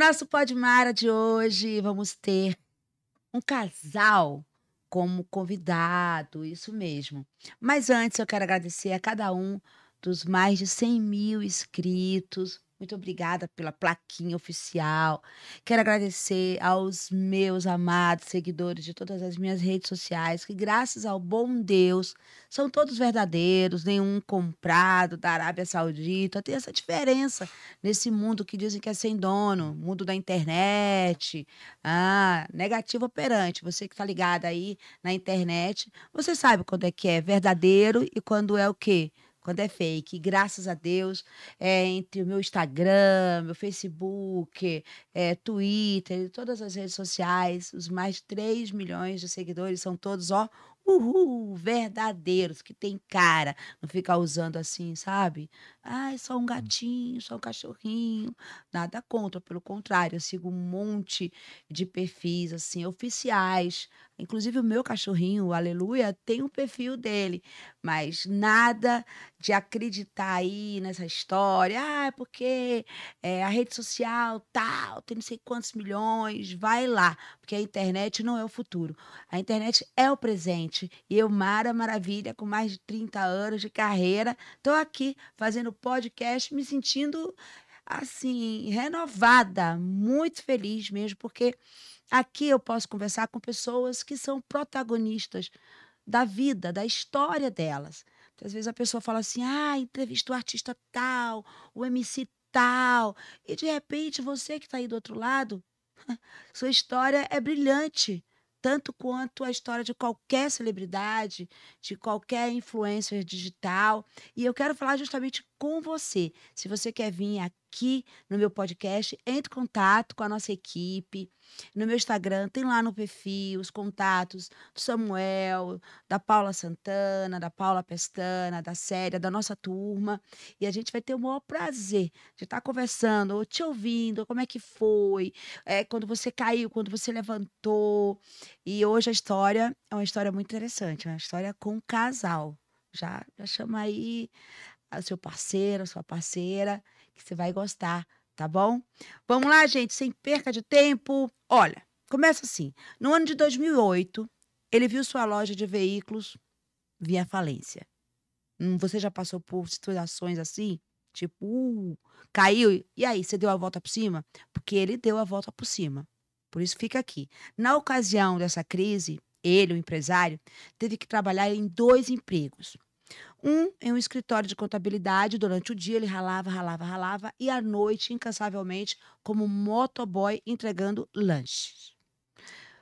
nosso Podmara de hoje, vamos ter um casal como convidado, isso mesmo. Mas antes, eu quero agradecer a cada um dos mais de 100 mil inscritos, muito obrigada pela plaquinha oficial. Quero agradecer aos meus amados seguidores de todas as minhas redes sociais, que graças ao bom Deus são todos verdadeiros, nenhum comprado da Arábia Saudita. Tem essa diferença nesse mundo que dizem que é sem dono, mundo da internet. Ah, negativo operante. Você que está ligado aí na internet, você sabe quando é que é verdadeiro e quando é o quê? quando é fake. Graças a Deus, é, entre o meu Instagram, meu Facebook, é, Twitter, todas as redes sociais, os mais de 3 milhões de seguidores são todos, ó, uhul, verdadeiros, que tem cara, não ficar usando assim, sabe? Ah, é só um hum. gatinho, só um cachorrinho. Nada contra, pelo contrário, eu sigo um monte de perfis, assim, oficiais. Inclusive, o meu cachorrinho, o Aleluia, tem o um perfil dele. Mas nada de acreditar aí nessa história. Ah, é porque é, a rede social tal, tem não sei quantos milhões, vai lá. Porque a internet não é o futuro. A internet é o presente. E eu, Mara Maravilha, com mais de 30 anos de carreira, estou aqui fazendo no podcast, me sentindo assim, renovada, muito feliz mesmo, porque aqui eu posso conversar com pessoas que são protagonistas da vida, da história delas. Então, às vezes a pessoa fala assim: ah, entrevista o artista tal, o MC tal, e de repente você que está aí do outro lado, sua história é brilhante. Tanto quanto a história de qualquer celebridade, de qualquer influencer digital. E eu quero falar justamente com você. Se você quer vir aqui no meu podcast, entre em contato com a nossa equipe. No meu Instagram tem lá no perfil os contatos do Samuel, da Paula Santana, da Paula Pestana, da Séria, da nossa turma. E a gente vai ter o maior prazer de estar conversando, ou te ouvindo, como é que foi, é, quando você caiu, quando você levantou. E hoje a história é uma história muito interessante, é uma história com um casal já, já chama aí ao seu parceiro, sua parceira, que você vai gostar, tá bom? Vamos lá, gente, sem perca de tempo. Olha, começa assim. No ano de 2008, ele viu sua loja de veículos via falência. Hum, você já passou por situações assim? Tipo, uh, caiu, e aí, você deu a volta por cima? Porque ele deu a volta por cima. Por isso fica aqui. Na ocasião dessa crise, ele, o empresário, teve que trabalhar em dois empregos. Um em um escritório de contabilidade, durante o dia ele ralava, ralava, ralava, e à noite, incansavelmente, como motoboy entregando lanches.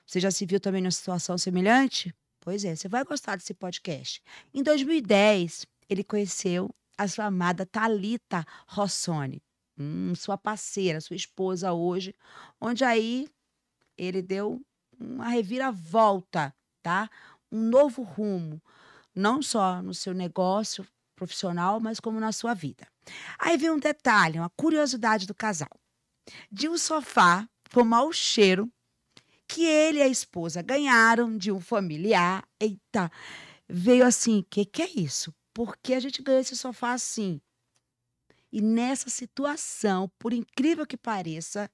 Você já se viu também numa situação semelhante? Pois é, você vai gostar desse podcast. Em 2010, ele conheceu a sua amada Talita Rossoni, hum, sua parceira, sua esposa hoje, onde aí ele deu uma reviravolta, tá? Um novo rumo não só no seu negócio profissional, mas como na sua vida. Aí vem um detalhe, uma curiosidade do casal. De um sofá com mau cheiro que ele e a esposa ganharam de um familiar. Eita, veio assim, que que é isso? Por que a gente ganhou esse sofá assim? E nessa situação, por incrível que pareça,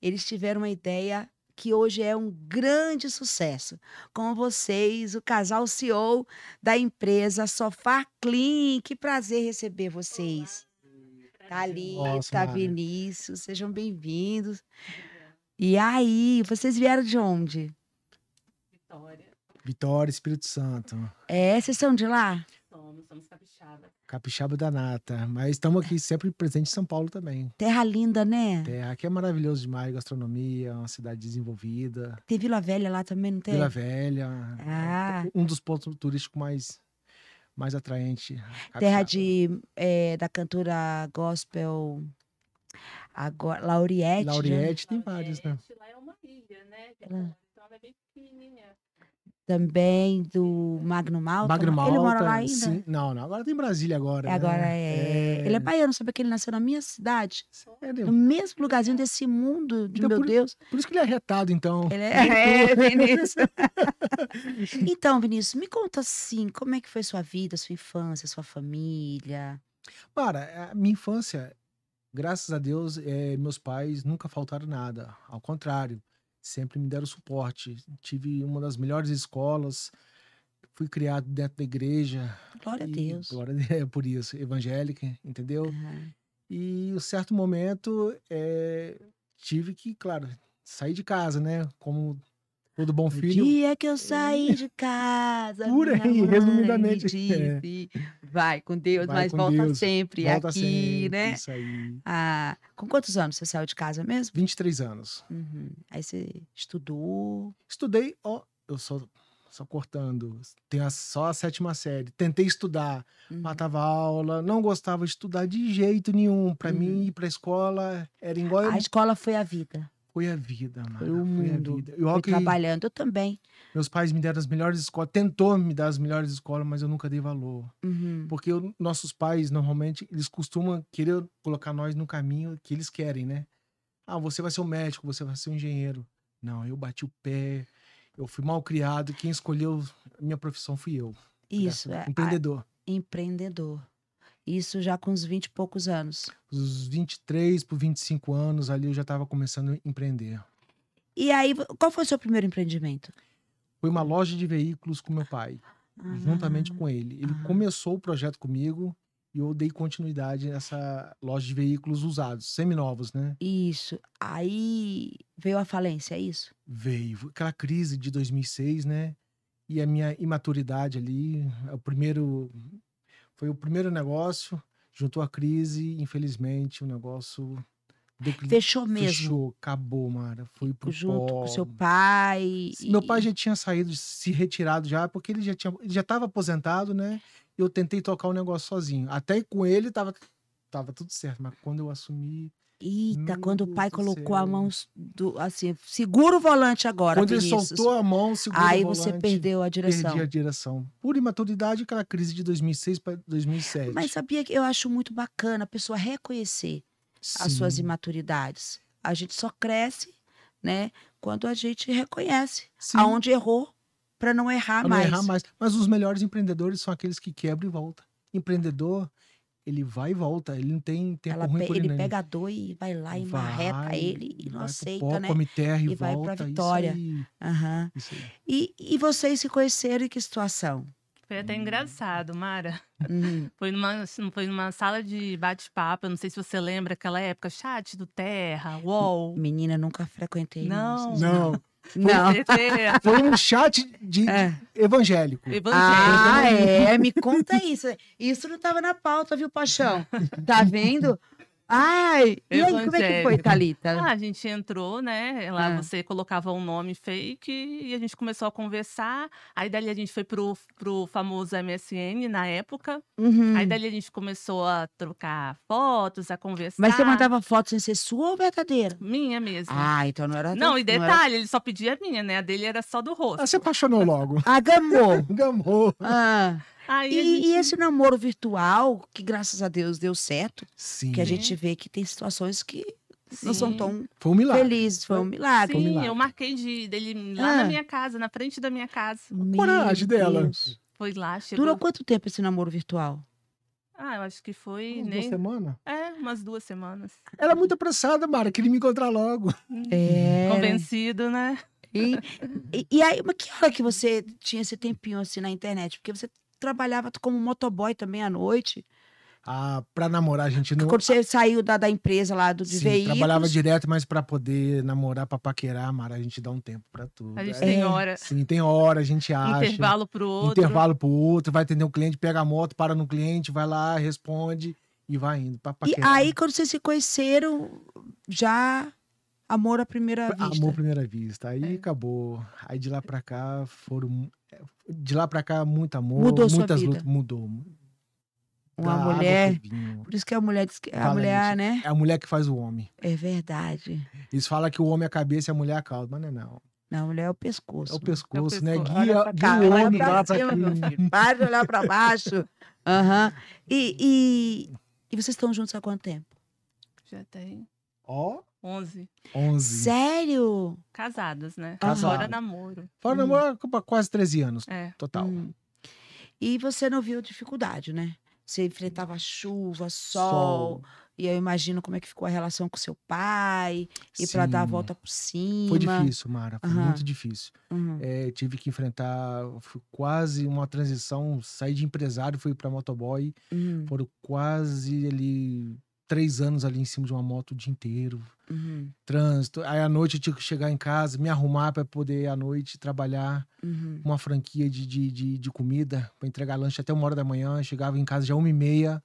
eles tiveram uma ideia que hoje é um grande sucesso. Com vocês, o casal CEO da empresa Sofá Clean. Que prazer receber vocês. Olá. Tá Thalita, tá Vinícius, sejam bem-vindos. E aí, vocês vieram de onde? Vitória. Vitória, Espírito Santo. É, vocês são de lá? Somos, somos capixaba. Capixaba da nata. Mas estamos aqui sempre presente em São Paulo também. Terra linda, né? Terra aqui é maravilhoso demais, gastronomia, é uma cidade desenvolvida. Tem Vila Velha lá também, não tem? Vila Velha. Ah. Um dos pontos turísticos mais mais atraente. Terra de é, da cantora gospel agora Lauriette. Né? Lauriette né? tem vários, né? Lá é uma ilha, né? Ela... Ah. Então ela é bem pequenininha também do Magno Malta. É? Magno Malta. Ele mora lá ainda? Sim. Não, não. Agora tem Brasília agora. É, né? Agora é... é... Ele é baiano, sabe que ele nasceu na minha cidade. Sério? Né? No mesmo lugarzinho desse mundo, de então, meu por, Deus. Por isso que ele é retado, então. Ele é, é Vinícius. então, Vinícius, me conta assim, como é que foi sua vida, sua infância, sua família? Para, a minha infância, graças a Deus, é, meus pais nunca faltaram nada. Ao contrário, sempre me deram suporte. Tive uma das melhores escolas, fui criado dentro da igreja. Glória e, a Deus. Glória a Deus, é por isso, evangélica, entendeu? Uhum. E em um certo momento, é, tive que, claro, sair de casa, né? Como o do Bom Filho. O dia que eu saí é. de casa. Por aí, resumidamente. É. Disse, é. Vai com Deus, vai mas com volta Deus. sempre volta aqui, sempre, né? Isso aí. Ah, com quantos anos você saiu de casa mesmo? 23 anos. Uhum. Aí você estudou? Estudei, ó, eu só, só cortando, tenho a, só a sétima série. Tentei estudar, uhum. matava aula, não gostava de estudar de jeito nenhum. Para uhum. mim, ir pra escola era igual. A escola foi a vida. Foi a vida, Mara. Foi o mundo. Foi a vida. Eu, trabalhando também. Meus pais me deram as melhores escolas, tentou me dar as melhores escolas, mas eu nunca dei valor. Uhum. Porque eu, nossos pais, normalmente, eles costumam querer colocar nós no caminho que eles querem, né? Ah, você vai ser um médico, você vai ser um engenheiro. Não, eu bati o pé, eu fui mal criado, quem escolheu a minha profissão fui eu. Isso, é. Empreendedor. A... Empreendedor. Isso já com uns 20 e poucos anos. Os 23 por 25 anos ali eu já estava começando a empreender. E aí, qual foi o seu primeiro empreendimento? Foi uma loja de veículos com meu pai, ah. juntamente com ele. Ele ah. começou o projeto comigo e eu dei continuidade nessa loja de veículos usados, seminovos, né? Isso. Aí veio a falência, é isso? Veio. Aquela crise de 2006, né? E a minha imaturidade ali, é o primeiro foi o primeiro negócio, juntou a crise, infelizmente, o negócio Fechou mesmo. Fechou, acabou, Mara. Foi pro Junto pó. com seu pai. Meu e... pai já tinha saído, se retirado já, porque ele já tinha, já estava aposentado, né? Eu tentei tocar o negócio sozinho. Até com ele tava, tava tudo certo, mas quando eu assumi, Eita, Meu quando o pai colocou a mão do, assim, segura o volante agora. Quando Vinícius. ele soltou a mão, segura o volante. Aí você perdeu a direção. Perdi a direção. Por imaturidade, aquela crise de 2006 para 2007. Mas sabia que eu acho muito bacana a pessoa reconhecer Sim. as suas imaturidades. A gente só cresce, né, quando a gente reconhece Sim. aonde errou para não errar pra mais. Não errar mais. Mas os melhores empreendedores são aqueles que quebram e voltam. Empreendedor ele vai e volta, ele não tem tempo Ela ruim pe Ele pega a dor e vai lá e vai, marreta ele e não aceita, pó, né? Come terra e, e volta, vai pra vitória. Uhum. E, e vocês se conheceram em que situação? Foi até hum. engraçado, Mara. Hum. Foi, numa, assim, foi numa sala de bate-papo. Eu não sei se você lembra aquela época, chat do Terra, UOL. Menina, nunca frequentei. Não, não. não. Foi não. Um Foi um chat de, é. evangélico. evangélico. Ah, é? Me conta isso. Isso não estava na pauta, viu, Paixão? Tá vendo? Ai, e aí, como é que foi, Thalita? Ah, a gente entrou, né? Lá ah. você colocava um nome fake e a gente começou a conversar. Aí dali a gente foi pro, pro famoso MSN na época. Uhum. Aí dali a gente começou a trocar fotos, a conversar. Mas você mandava foto sem ser sua ou verdadeira? Minha mesmo. Ah, então não era. Não, tão... e detalhe, era... ele só pedia a minha, né? A dele era só do rosto. Ah, você apaixonou logo. ah, gamou. gamou. Ah. Aí e, gente... e, esse namoro virtual, que graças a Deus deu certo, Sim. que a gente vê que tem situações que Sim. não são tão foi um milagre. felizes. Foi um milagre. Sim, um milagre. eu marquei de, dele lá ah. na minha casa, na frente da minha casa. Meu Coragem Deus. dela. Foi lá, chegou. Durou quanto tempo esse namoro virtual? Ah, eu acho que foi. Umas nem... Duas semanas? É, umas duas semanas. Ela é muito apressada, Mara, queria me encontrar logo. Hum, é. Convencido, né? E, e, e, aí, mas que hora que você tinha esse tempinho assim na internet? Porque você trabalhava como motoboy também à noite. Ah, para namorar a gente não. Quando você saiu da, da empresa lá do de trabalhava direto, mas para poder namorar, para paquerar, Mara a gente dá um tempo para tudo. A gente é, tem hora. Sim, tem hora, a gente acha. Intervalo pro outro. Intervalo pro outro, vai atender um cliente, pega a moto, para no cliente, vai lá, responde e vai indo para paquerar. E aí quando vocês se conheceram, já amor à primeira vista. Amor à primeira vista. Aí é. acabou. Aí de lá para cá foram de lá para cá, muito amor. Mudou muitas lutas, mudou. Uma da mulher. Por isso que a mulher que a mulher, isso. né? É a mulher que faz o homem. É verdade. Eles falam que o homem é a cabeça e a mulher é a cauda, mas não é não. Não, a mulher é o pescoço. É o pescoço, é né? Guia, guia o homem lá pra cima. Para de olhar pra baixo. Uhum. E, e, e vocês estão juntos há quanto tempo? Já tem. Ó. Oh. 11. 11. Sério? Casadas, né? Casado. Fora namoro. Fora hum. namoro, quase 13 anos é. total. Hum. E você não viu dificuldade, né? Você enfrentava chuva, sol, sol. E eu imagino como é que ficou a relação com seu pai. E para dar a volta por cima. Foi difícil, Mara. Foi uhum. muito difícil. Uhum. É, tive que enfrentar quase uma transição. Saí de empresário, fui para motoboy. Uhum. Foram quase ali três anos ali em cima de uma moto o dia inteiro, uhum. trânsito. Aí à noite eu tinha que chegar em casa, me arrumar para poder à noite trabalhar uhum. uma franquia de, de, de, de comida para entregar lanche até uma hora da manhã. Chegava em casa já uma e meia,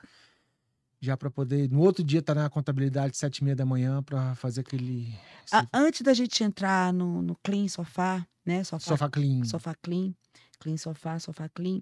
já para poder no outro dia estar tá na contabilidade sete e meia da manhã para fazer aquele. Antes da gente entrar no, no clean sofá, né? Sofá, sofá clean. Sofá clean. Clean Sofá, Sofá Clean.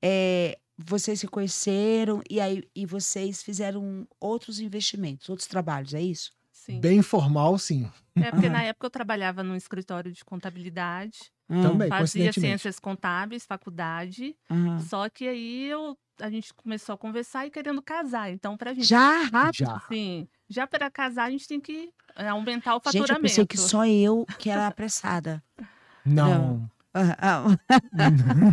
É, vocês se conheceram e aí e vocês fizeram outros investimentos, outros trabalhos, é isso? Sim. Bem formal, sim. É porque uhum. na época eu trabalhava num escritório de contabilidade. Hum. Também, Fazia ciências contábeis, faculdade. Uhum. Só que aí eu, a gente começou a conversar e querendo casar. Então, pra gente. Já rápido? Já. Sim. Já para casar, a gente tem que aumentar o faturamento. Gente, eu pensei que só eu que era apressada. Não. Não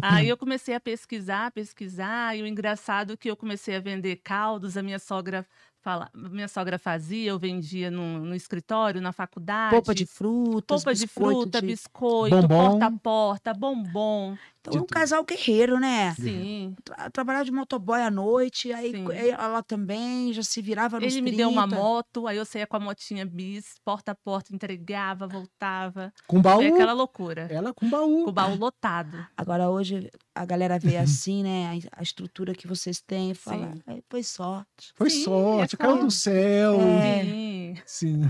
aí eu comecei a pesquisar, pesquisar, e o engraçado é que eu comecei a vender caldos, a minha sogra fala, minha sogra fazia, eu vendia no, no escritório, na faculdade. Polpa de fruta, polpa de fruta, de... biscoito, bombom. porta a porta, bombom. Então um casal guerreiro, né? Sim. Tra trabalhava de motoboy à noite, aí Sim. Eh, ela também já se virava no Ele me deu uma moto, aí eu saía com a motinha bis, porta a porta, entregava, voltava. Com baú? Foi é aquela loucura. Ela com baú. Com baú lotado. Agora hoje a galera vê uhum. assim, né? A, estrutura que vocês têm e fala, foi sorte. Foi Sim, é sorte, é caiu do céu. É. Sim. Sim.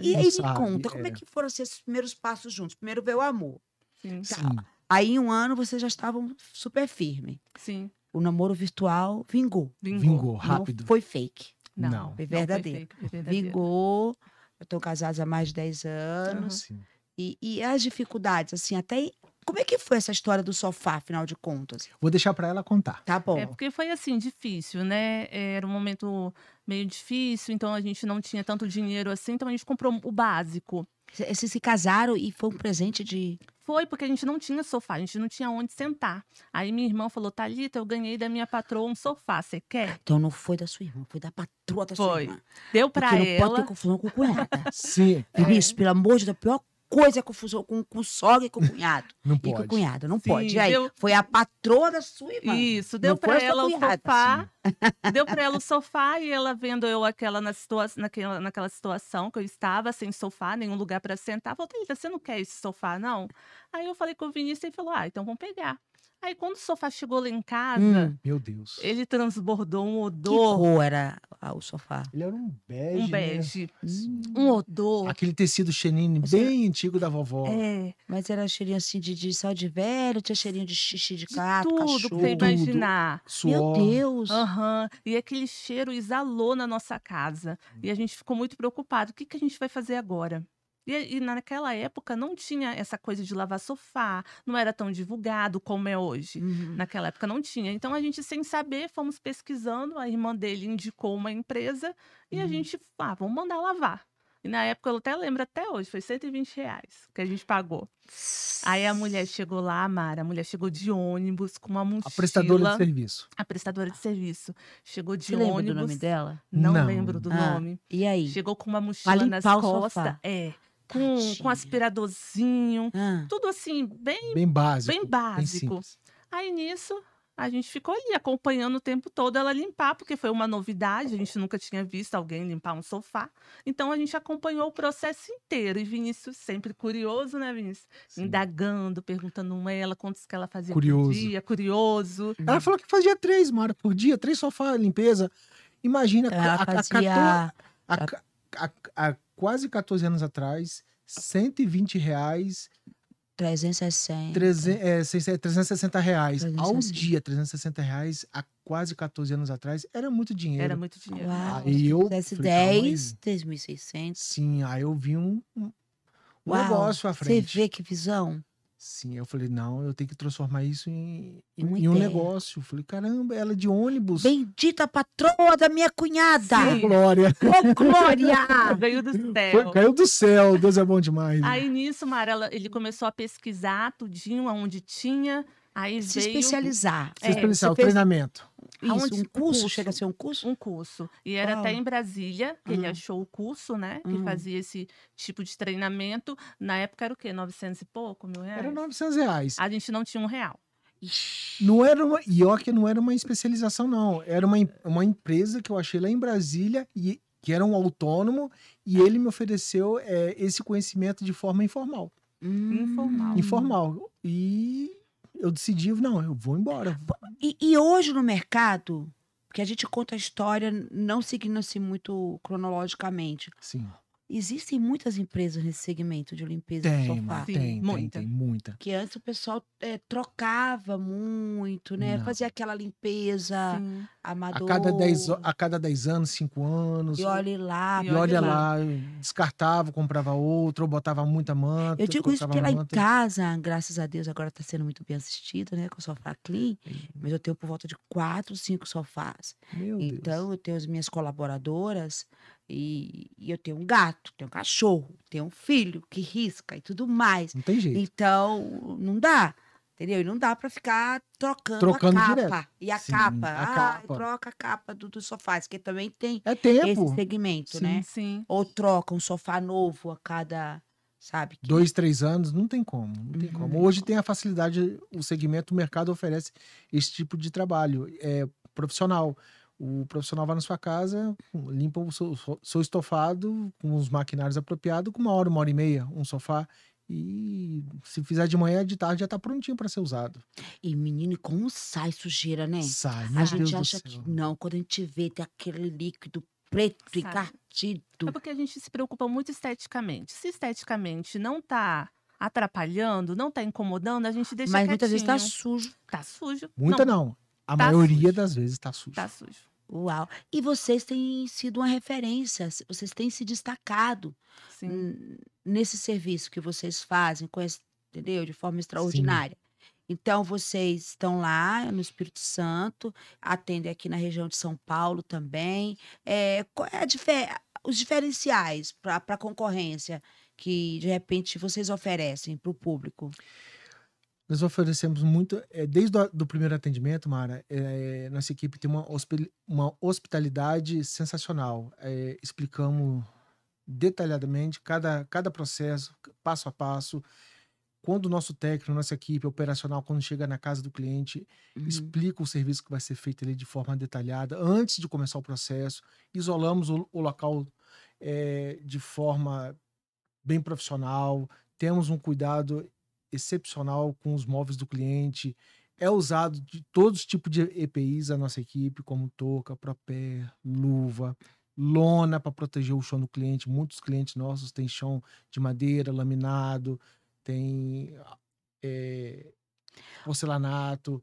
E aí me conta, como é, é que foram esses primeiros passos juntos? Primeiro veio o amor. Sim. Tá. Sim. Aí, em um ano, vocês já estavam super firme. Sim. O namoro virtual vingou. Vingou, vingou rápido. Não foi fake. Não. não. Foi verdadeiro. Não foi fake, verdadeiro. Vingou. Eu tô casada há mais de 10 anos. Uhum. E, e as dificuldades, assim, até como é que foi essa história do sofá, afinal de contas? Vou deixar para ela contar. Tá bom. É porque foi assim, difícil, né? Era um momento meio difícil, então a gente não tinha tanto dinheiro assim, então a gente comprou o básico. Vocês se casaram e foi um presente de. Foi, porque a gente não tinha sofá, a gente não tinha onde sentar. Aí minha irmã falou: Thalita, eu ganhei da minha patroa um sofá, você quer? Então não foi da sua irmã, foi da patroa da foi. sua irmã. Deu pra porque ela. Não pode ter confusão com cunhada. Sim. Vinícius, é. pelo amor de Deus, a pior coisa com, com, com sogra e com cunhado. Não pode. E com cunhado, não Sim, pode. E aí, deu... foi a patroa da sua irmã. Isso, deu para ela o sofá. Assim. Deu para ela o sofá e ela vendo eu aquela na situa naquela, naquela situação que eu estava sem sofá, nenhum lugar para sentar. Falou, Thalita, você não quer esse sofá, não? Aí eu falei com o Vinícius e ele falou, ah, então vamos pegar. Aí quando o sofá chegou lá em casa, hum, meu Deus, ele transbordou um odor. Que cor era sofá, o sofá. Ele era um bege. Um né? bege. Né? Hum. Um odor. Aquele tecido chenine mas bem era... antigo da vovó. É, mas era cheirinho assim de, de sal de velho, tinha cheirinho de xixi de gato, tudo cachorro. Tudo pra imaginar. Suor. Meu Deus. Aham. Uhum. E aquele cheiro exalou na nossa casa. E a gente ficou muito preocupado. O que, que a gente vai fazer agora? E, e, naquela época não tinha essa coisa de lavar sofá, não era tão divulgado como é hoje. Uhum. Naquela época não tinha. Então a gente, sem saber, fomos pesquisando. A irmã dele indicou uma empresa e uhum. a gente, ah, vamos mandar lavar. E na época, eu até lembro até hoje, foi 120 reais que a gente pagou. Aí a mulher chegou lá, Mara, a mulher chegou de ônibus com uma mochila. A prestadora de serviço. A prestadora de serviço. Chegou de Você ônibus. Lembra do nome dela? Não, não. lembro do ah, nome. E aí? Chegou com uma mochila nas costas. É com, com aspiradorzinho, ah. tudo assim, bem, bem básico. Bem básico. Bem Aí nisso, a gente ficou ali acompanhando o tempo todo ela limpar, porque foi uma novidade, a gente nunca tinha visto alguém limpar um sofá. Então a gente acompanhou o processo inteiro. E Vinícius, sempre curioso, né, Vinícius? Sim. Indagando, perguntando a ela quantos que ela fazia curioso. por dia, curioso. Ela falou que fazia três, Mara, por dia, três sofá limpeza. Imagina, ela a, a, fazia... a, a, a, a, quase 14 anos atrás, 120 reais. 360. Treze, é, 360 é, reais 360. ao dia, 360 reais há quase 14 anos atrás, era muito dinheiro. Era muito dinheiro. Uau. Aí eu. 10, 3.600. Sim, aí eu vi um, um negócio à frente. Você vê que visão? Sim, eu falei, não, eu tenho que transformar isso em, em um negócio. Eu falei, caramba, ela é de ônibus. Bendita patroa da minha cunhada! Ô, Glória! Ô, Glória! Veio do céu. Foi, caiu do céu, Deus é bom demais. Né? Aí nisso, Mara, ela, ele começou a pesquisar tudinho, aonde tinha Aí se veio... especializar. É, se especializar, é, o fez... treinamento. Isso, Aonde? um curso, curso, chega a ser um curso? Um curso. E era até em Brasília, que uhum. ele hum. achou o curso, né? Que uhum. fazia esse tipo de treinamento. Na época era o quê? 900 e pouco, mil reais? Era 900 reais. A gente não tinha um real. Não era uma, e ó, que não era uma especialização, não. Era uma, uma empresa que eu achei lá em Brasília, e, que era um autônomo, e ele me ofereceu é, esse conhecimento de forma informal. Hum. Informal. Informal. E eu decidi, não, eu vou embora. E, e hoje no mercado, porque a gente conta a história não seguindo-se muito cronologicamente. Sim. Existem muitas empresas nesse segmento de limpeza tem, do sofá. Tem, tem, muita. Tem, tem, muita. Que antes o pessoal é, trocava muito, né? Não. Fazia aquela limpeza Sim. amador. A cada 10, a cada dez anos, 5 anos. E olha lá. E, e olha lá. lá. Descartava, comprava outro, ou botava muita manta. Eu digo isso porque lá em casa, graças a Deus, agora está sendo muito bem assistida, né? Com o sofá clean. Sim. Mas eu tenho por volta de 4, 5 sofás. Meu então, Deus. eu tenho as minhas colaboradoras e, e, eu tenho um gato, tenho um cachorro, tenho um filho que risca e tudo mais. Não tem jeito. Então, não dá. Entendeu? E não dá para ficar trocando, trocando, a capa. Direto. E a sim, capa. A ah, capa. troca a capa do, do sofá, que também tem é tempo. esse segmento, sim, né? Sim. Ou troca um sofá novo a cada. Sabe? Que... Dois, três anos, não tem como. Não tem uhum. como. Hoje tem a facilidade, o segmento, o mercado oferece esse tipo de trabalho é, profissional. O profissional vai na sua casa, limpa o seu, seu estofado com os maquinários apropriados, com uma hora, uma hora e meia, um sofá. E se fizer de manhã, de tarde já tá prontinho para ser usado. E menino, como sai sujeira, né? Sai, meu A gente acha que não, quando a gente vê tem aquele líquido preto sai. e cartido. É porque a gente se preocupa muito esteticamente. Se esteticamente não tá atrapalhando, não tá incomodando, a gente deixa Mas quietinho. muitas vezes tá sujo. Tá sujo. Muita não. não. A tá maioria sujo. das vezes está sujo. Está sujo. Uau! E vocês têm sido uma referência, vocês têm se destacado nesse serviço que vocês fazem, com esse, entendeu? De forma extraordinária. Sim. Então, vocês estão lá no Espírito Santo, atendem aqui na região de São Paulo também. É, qual é difer os diferenciais para a concorrência que, de repente, vocês oferecem para o público? Nós oferecemos muito, é, desde o primeiro atendimento, Mara, é, é, nossa equipe tem uma, uma hospitalidade sensacional. É, explicamos detalhadamente cada, cada processo, passo a passo. Quando o nosso técnico, nossa equipe operacional, quando chega na casa do cliente, uhum. explica o serviço que vai ser feito ali de forma detalhada, antes de começar o processo, isolamos o, o local é, de forma bem profissional, temos um cuidado excepcional com os móveis do cliente. É usado de todos os tipos de EPIs a nossa equipe, como touca, propé, luva, lona para proteger o chão do cliente. Muitos clientes nossos têm chão de madeira, laminado, tem é, porcelanato.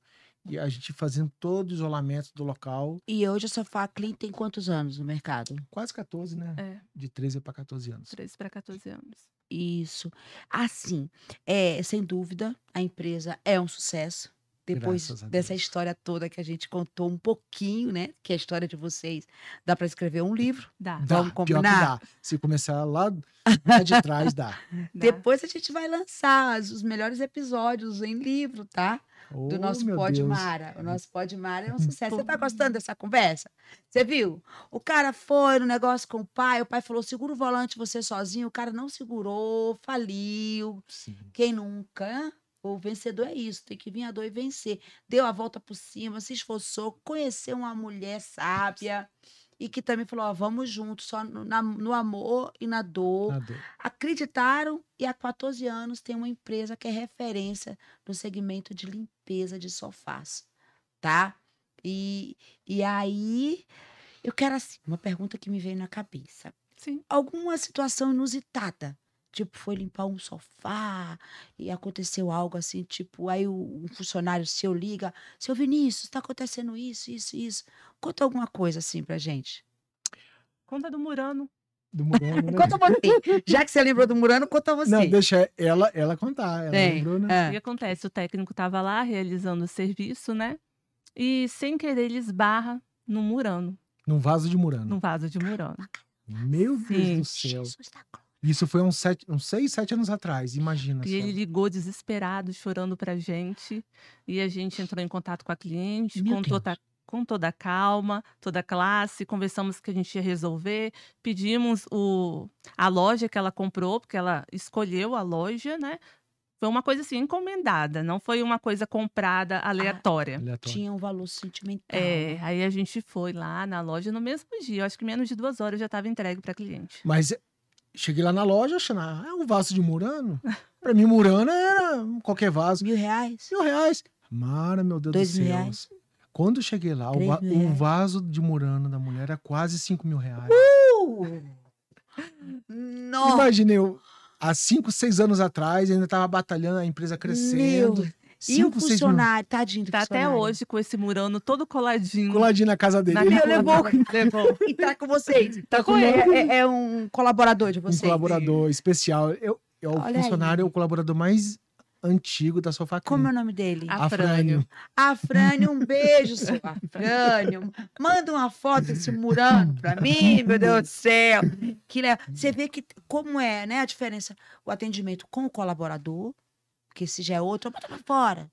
E a gente fazendo todo o isolamento do local. E hoje a Sofá Clean tem quantos anos no mercado? Quase 14, né? É. De 13 para 14 anos. 13 para 14 anos. Isso. Assim, é, sem dúvida, a empresa é um sucesso. Depois dessa história toda que a gente contou um pouquinho, né? Que é a história de vocês. Dá para escrever um livro? Dá. dá Vamos combinar? dá. Se começar lá, lá de trás, dá. dá. Depois a gente vai lançar os melhores episódios em livro, tá? do oh, nosso Pod Mara. O nosso Pod Mara é um sucesso. Você tá gostando dessa conversa? Você viu? O cara foi no negócio com o pai, o pai falou: segura o volante você sozinho. O cara não segurou, faliu. Sim. Quem nunca? O vencedor é isso, tem que vir a dor e vencer. Deu a volta por cima, se esforçou, conheceu uma mulher sábia. Sim e que também falou: ó, vamos juntos, só no, na, no amor e na dor. na dor. Acreditaram e há 14 anos tem uma empresa que é referência no segmento de limpeza de sofás, tá? E, e aí, eu quero assim, uma pergunta que me veio na cabeça. Sim. Alguma situação inusitada tipo, foi limpar um sofá e aconteceu algo assim, tipo, aí o, um funcionário seu liga, seu Vinícius, está acontecendo isso, isso, isso. Conta alguma coisa assim pra gente. Conta do Murano. Do Murano, né? conta você. Já que você lembrou do Murano, conta você. Não, deixa ela, ela contar. Ela lembrou, né? É. O que acontece? O técnico estava lá realizando o serviço, né? E sem querer ele esbarra no Murano. Num vaso de Murano. Num vaso de Murano. Meu Sim. Deus do céu. Jesus da tá isso foi uns, sete, uns seis, sete anos atrás, imagina. E ele ligou desesperado, chorando pra gente. E a gente entrou em contato com a cliente, com toda calma, toda classe, conversamos que a gente ia resolver, pedimos o, a loja que ela comprou, porque ela escolheu a loja, né? Foi uma coisa assim, encomendada, não foi uma coisa comprada ah, aleatória. Ah, aleatória. Tinha um valor sentimental. É, aí a gente foi lá na loja no mesmo dia, acho que menos de duas horas já estava entregue para cliente. Mas Cheguei lá na loja achando, ah, é um vaso de Murano. Pra mim, Murano era qualquer vaso. Mil reais. Mil reais. Mara, meu Deus Dois do céu. Reais. Quando cheguei lá, o, va vaso de Murano da mulher era quase cinco mil reais. Uh! Nossa. Imaginei, eu, há cinco seis anos atrás, ainda tava batalhando, a empresa crescendo. Meu Cinco, e o funcionário, tadinho do Tá até hoje com esse murano todo coladinho. Coladinho na casa dele. Na levou. levou. E tá com vocês. Tá, tá com é, é, é um colaborador de vocês. Um colaborador especial. Eu, é o Olha funcionário, aí. É o colaborador mais antigo da sua Sofá Como é o nome dele? Afrânio. Afrânio, um beijo, seu Afrânio. Manda uma foto desse murano pra mim, meu Deus do céu. Que, você vê que, como é né, a diferença, o atendimento com o colaborador porque se já é outro, bota pra fora.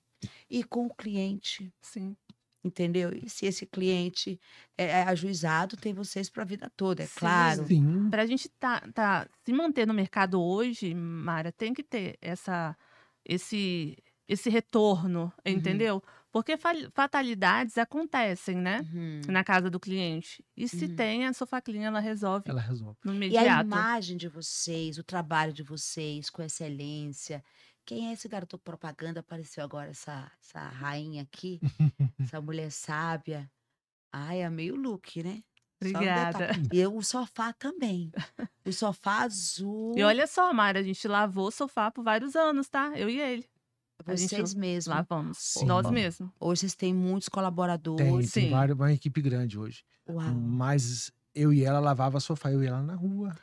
E com o cliente. Sim. Entendeu? E se esse cliente é, é ajuizado, tem vocês para a vida toda, é sim, claro. Sim. Para a gente tá, tá, se manter no mercado hoje, Mara, tem que ter essa, esse, esse retorno, uhum. entendeu? Porque fatalidades acontecem, né? Uhum. Na casa do cliente. E se uhum. tem, a Sofaclinha, ela resolve. Ela resolve. No imediato. E a imagem de vocês, o trabalho de vocês com excelência, quem é esse garoto propaganda? Apareceu agora essa, essa rainha aqui, essa mulher sábia. Ai, amei é o look, né? Obrigada. e o sofá também. O sofá azul. E olha só, Mara, a gente lavou o sofá por vários anos, tá? Eu e ele. Vocês mesmos. Lavamos. Sim. Nós mesmos. Hoje vocês têm muitos colaboradores. Tem, Sim. tem vários, uma equipe grande hoje. Uau. Mas eu e ela lavava sofá, eu e ela na rua.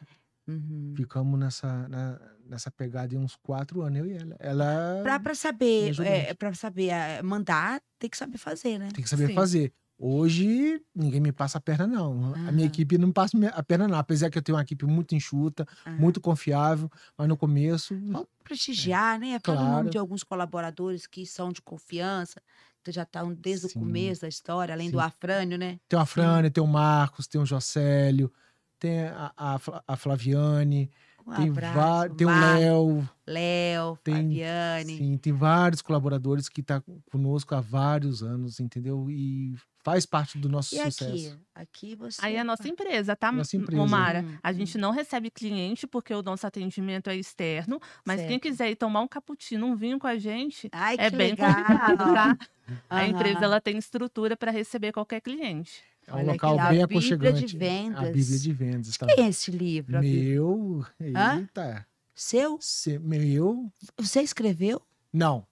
Uhum. Ficamos nessa. Na, nessa pegada em uns quatro anos, eu e ela. ela pra, pra saber, é, pra saber ah, mandar, tem que saber fazer, né? Tem que saber Sim. fazer. Hoje, ninguém me passa a perna, não. A minha ah. equipe não me passa a perna, não. Apesar que eu tenho uma equipe muito enxuta, ah. muito confiável, mas no começo. Vamos prestigiar, né? é. né? Claro. Todo de alguns colaboradores que são de confiança, que já estão desde Sim. o começo da história, além Sim. do Afrânio, né? Tem o Afrânio, Sim. tem o Marcos, tem o Jocélio, tem a, a, a Flaviane tem abraço. Tem o Léo. Léo, Fabiane. Sim, tem vários colaboradores que estão tá conosco há vários anos, entendeu? E faz parte do nosso e sucesso. Aqui, aqui você. Aí é a nossa empresa, tá, nossa empresa. Momara? Hum, a hum. gente não recebe cliente porque o nosso atendimento é externo, mas certo. quem quiser ir tomar um cappuccino, um vinho com a gente, Ai, é bem legal. tá? Uhum. A empresa ela tem estrutura para receber qualquer cliente. É um Olha local aqui, bem a aconchegante. Bíblia de Vendas. A Bíblia de Vendas. Tá? Quem é esse livro? Meu. Eita. Seu? Se, meu. Você escreveu? Não.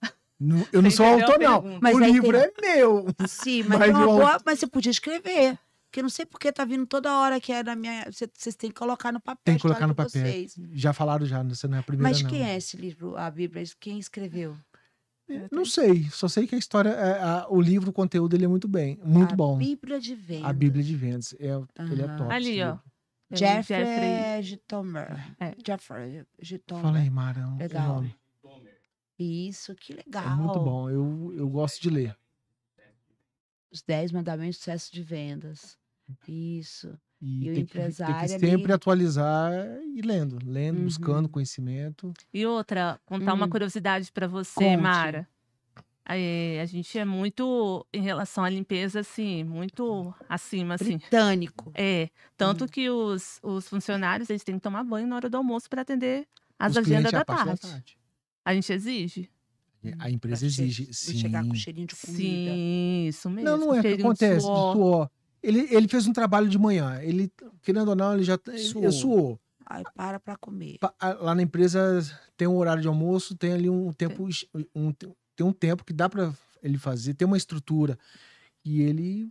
eu não sou autor, não. Mas o livro tem... é meu. Sim, mas, mas, não, eu... boa, mas você podia escrever. Porque não sei porque tá vindo toda hora que é na minha. Vocês têm que colocar no papel. Tem que colocar no papel. Vocês. Já falaram já, você não é a primeira. Mas quem não. é esse livro, a Bíblia? Quem escreveu? É, não sei, só sei que a história, a, é, a, o livro, o conteúdo, ele é muito bem, muito a bom. A Bíblia de Vendas. A Bíblia de Vendas, é, uhum. ele é top. Ali, ó. Jeffrey, Jeffrey Gitomer. É. Jeffrey Gitomer. Fala aí, Mara. Legal. Isso, que legal. É muito bom, eu, eu gosto de ler. Os 10 Mandamentos de Sucesso de Vendas. Uhum. Isso. E, e o empresário. Que, tem que sempre ali... atualizar e lendo, lendo, uhum. buscando conhecimento. E outra, contar hum. uma curiosidade para você, Conte. Mara. a gente é muito, em relação à limpeza, assim, muito acima, assim. Britânico. É. Tanto hum. que os, os funcionários, eles têm que tomar banho na hora do almoço para atender as os agendas é da tarde. da tarde. A gente exige. A hum, empresa exige, chegar, sim. chegar com cheirinho de comida. Sim, isso mesmo. Não, não é o que acontece. suor. suor ele, ele fez um trabalho de manhã. Ele, querendo ou não, ele já suou. Ele suou. Aí para para comer. Lá na empresa tem um horário de almoço, tem ali um tempo, um, tem um tempo que dá para ele fazer, tem uma estrutura. E ele,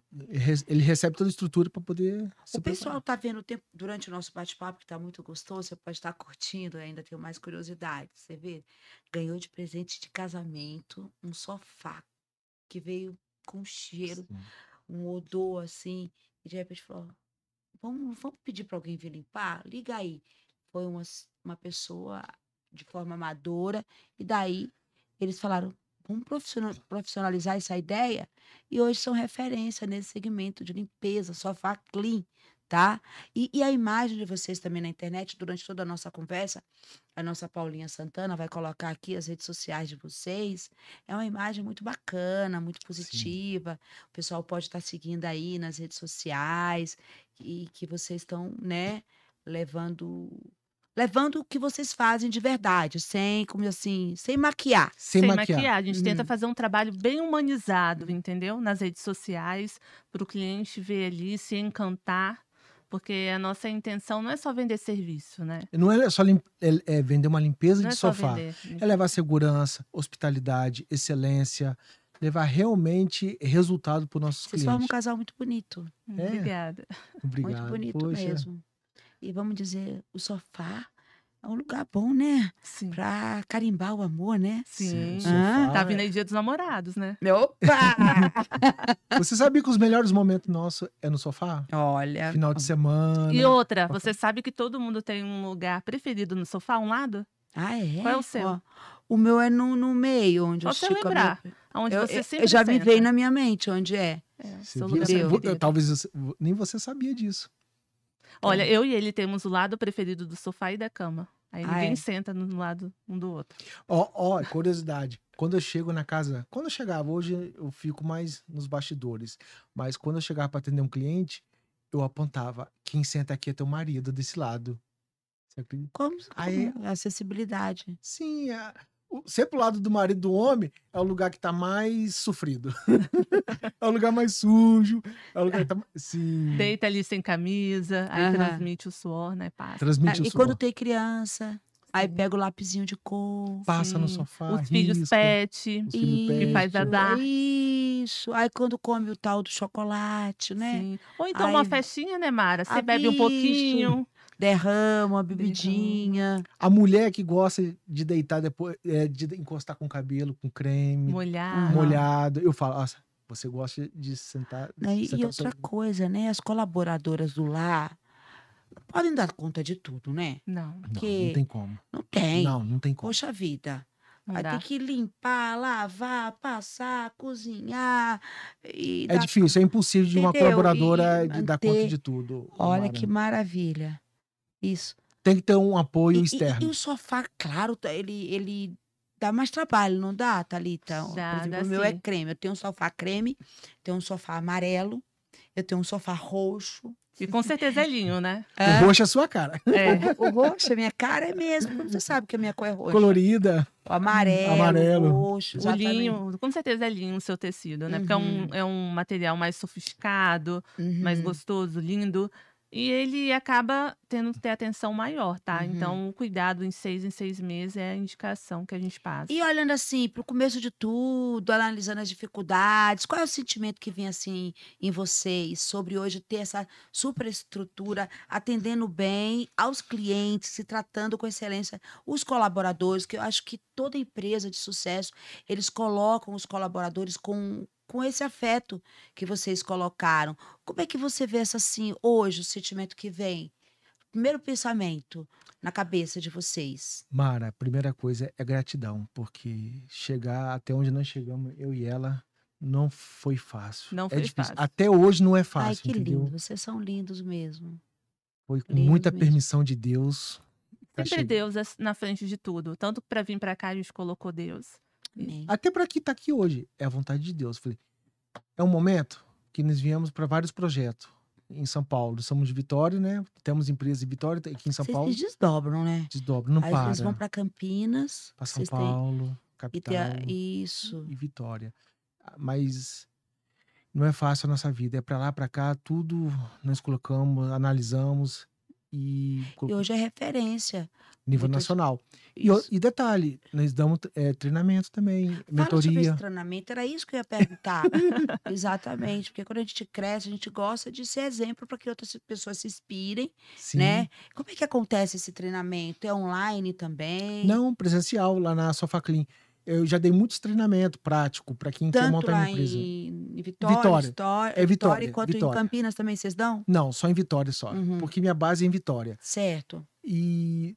ele recebe toda a estrutura para poder. O pessoal está vendo o tempo durante o nosso bate-papo, que está muito gostoso, você pode estar tá curtindo, ainda tenho mais curiosidade. Você vê? Ganhou de presente de casamento um sofá que veio com cheiro. Sim um odor assim, e de repente falou: vamos, vamos pedir para alguém vir limpar? Liga aí. Foi uma, uma pessoa de forma amadora, e daí eles falaram: vamos profissionalizar essa ideia, e hoje são referência nesse segmento de limpeza, sofá clean, tá? E, e, a imagem de vocês também na internet, durante toda a nossa conversa, a nossa Paulinha Santana vai colocar aqui as redes sociais de vocês. É uma imagem muito bacana, muito positiva. Sim. O pessoal pode estar tá seguindo aí nas redes sociais e que vocês estão, né, levando levando o que vocês fazem de verdade, sem, como assim, sem maquiar. Sem, sem maquiar. maquiar. A gente uhum. tenta fazer um trabalho bem humanizado, entendeu? Nas redes sociais, para o cliente ver ali, se encantar porque a nossa intenção não é só vender serviço, né? Não é só lim... é, é vender uma limpeza não de é sofá. Vender, né? é levar segurança, hospitalidade, excelência, levar realmente resultado para os nossos Vocês clientes. Vocês formam um casal muito bonito. É. Obrigada. Obrigado. Muito bonito Poxa. mesmo. E vamos dizer, o sofá é um lugar bom, né? Sim. Pra carimbar o amor, né? Sim. ah, tá vindo é aí dia dos namorados, né? Opa! você sabia que os melhores momentos nossos é no sofá? Olha. Final de semana. E outra, você sabe que todo mundo tem um lugar preferido no sofá, um lado? Ah, é? Qual é o seu? Ó, o meu é no, no meio, onde Pode eu estico lembrar, a minha... Onde eu, você sempre eu já me veio na minha mente onde é. é seu lugar assim, Talvez você, nem você sabia disso. Olha, eu e ele temos o lado preferido do sofá e da cama. Aí ah, ninguém é? senta no lado um do outro. Ó, oh, oh, curiosidade. quando eu chego na casa, quando eu chegava, hoje eu fico mais nos bastidores, mas quando eu chegava para atender um cliente, eu apontava: quem senta aqui é teu marido desse lado. Como? como? Aí, acessibilidade. Sim, a, sempre o lado do marido do homem é o lugar que tá mais sofrido. é o lugar mais sujo. É o lugar que tá mais... Sim. Deita ali sem camisa, aí transmite o suor, né? Passa. Transmite é, o e suor. quando tem criança. Aí pega o lapizinho de cor. Passa no sofá. Os filhos risca, pet. Os filhos pet. faz dadar. Isso. Aí quando come o tal do chocolate, né? Sim. Ou então Aí- uma festinha, né, Mara? Você bebe um pouquinho, derrama, uma bebidinha. A mulher que gosta de deitar depois, é, de encostar com o cabelo, com creme. Molhado. Molhado. Eu falo, nossa, você gosta de sentar. sentar e outra coisa, né? As colaboradoras do lar podem dar conta de tudo, né? Não. Porque não, não tem como. Não tem. Não, não tem como. Poxa vida. Vai ter que limpar, lavar, passar, cozinhar. é difícil, é impossível de uma Entendeu? colaboradora dar conta de tudo. Olha que maravilha. Isso. Tem que ter um apoio e, externo. E, e, o sofá, claro, tá, ele, ele dá mais trabalho, não dá, Thalita? Dá, Por exemplo, dá o meu é sim. é creme. Eu tenho um sofá creme, tenho um sofá amarelo, eu tenho um sofá roxo. E com certeza é linho, né? É. O roxo é a sua cara. É. é. O, roxo é minha cara é mesmo. você sabe que a minha cor é roxa? Colorida. O amarelo, amarelo. o roxo. Exatamente. O linho, com certeza é linho o seu tecido, né? Uhum. Porque é um, uhum. é um material mais sofisticado, uhum. mais gostoso, lindo. E ele acaba tendo que ter atenção maior, tá? Uhum. Então, o cuidado em seis em seis meses é a indicação que a gente passa. E olhando assim, para o começo de tudo, analisando as dificuldades, qual é o sentimento que vem assim em vocês sobre hoje ter essa superestrutura, atendendo bem aos clientes, se tratando com excelência os colaboradores, que eu acho que toda empresa de sucesso, eles colocam os colaboradores com, com esse afeto que vocês colocaram. Como é que você vê essa assim hoje, o sentimento que vem? Primeiro pensamento na cabeça de vocês. Mara, a primeira coisa é gratidão, porque chegar até onde nós chegamos, eu e ela, não foi fácil. Não é foi Fácil. Até hoje não é fácil. Ai, que entendeu? lindo, vocês são lindos mesmo. Foi com muita mesmo. permissão de Deus. Sempre Deus é na frente de tudo. Tanto para vir para cá, a gente colocou Deus. Amém. Até para que tá aqui hoje. É a vontade de Deus. Falei, é um momento que nós viemos para vários projetos em São Paulo. Somos de Vitória, né? Temos empresa em Vitória, tá aqui em São vocês Paulo. Vocês desdobram, né? Desdobram, não Aí para. Eles vão para Campinas. Para São Paulo, têm... capital. E a... Isso. E Vitória. Mas não é fácil a nossa vida. É para lá, para cá, tudo nós colocamos, analisamos. E, e hoje é referência. Nível nacional. E, e, detalhe, nós damos é, treinamento também, Fala mentoria. treinamento, era isso que eu ia perguntar. Exatamente, porque quando a gente cresce, a gente gosta de ser exemplo para que outras pessoas se inspirem, Sim. né? Como é que acontece esse treinamento? É online também? Não, presencial, lá na Sofaclin eu já dei muito treinamento prático para quem quer montar lá empresa. Em Vitória, Vitória. Vitória, é Vitória, Vitória quanto Vitória. em Campinas também vocês dão? Não, só em Vitória só, uhum. porque minha base é em Vitória. Certo. E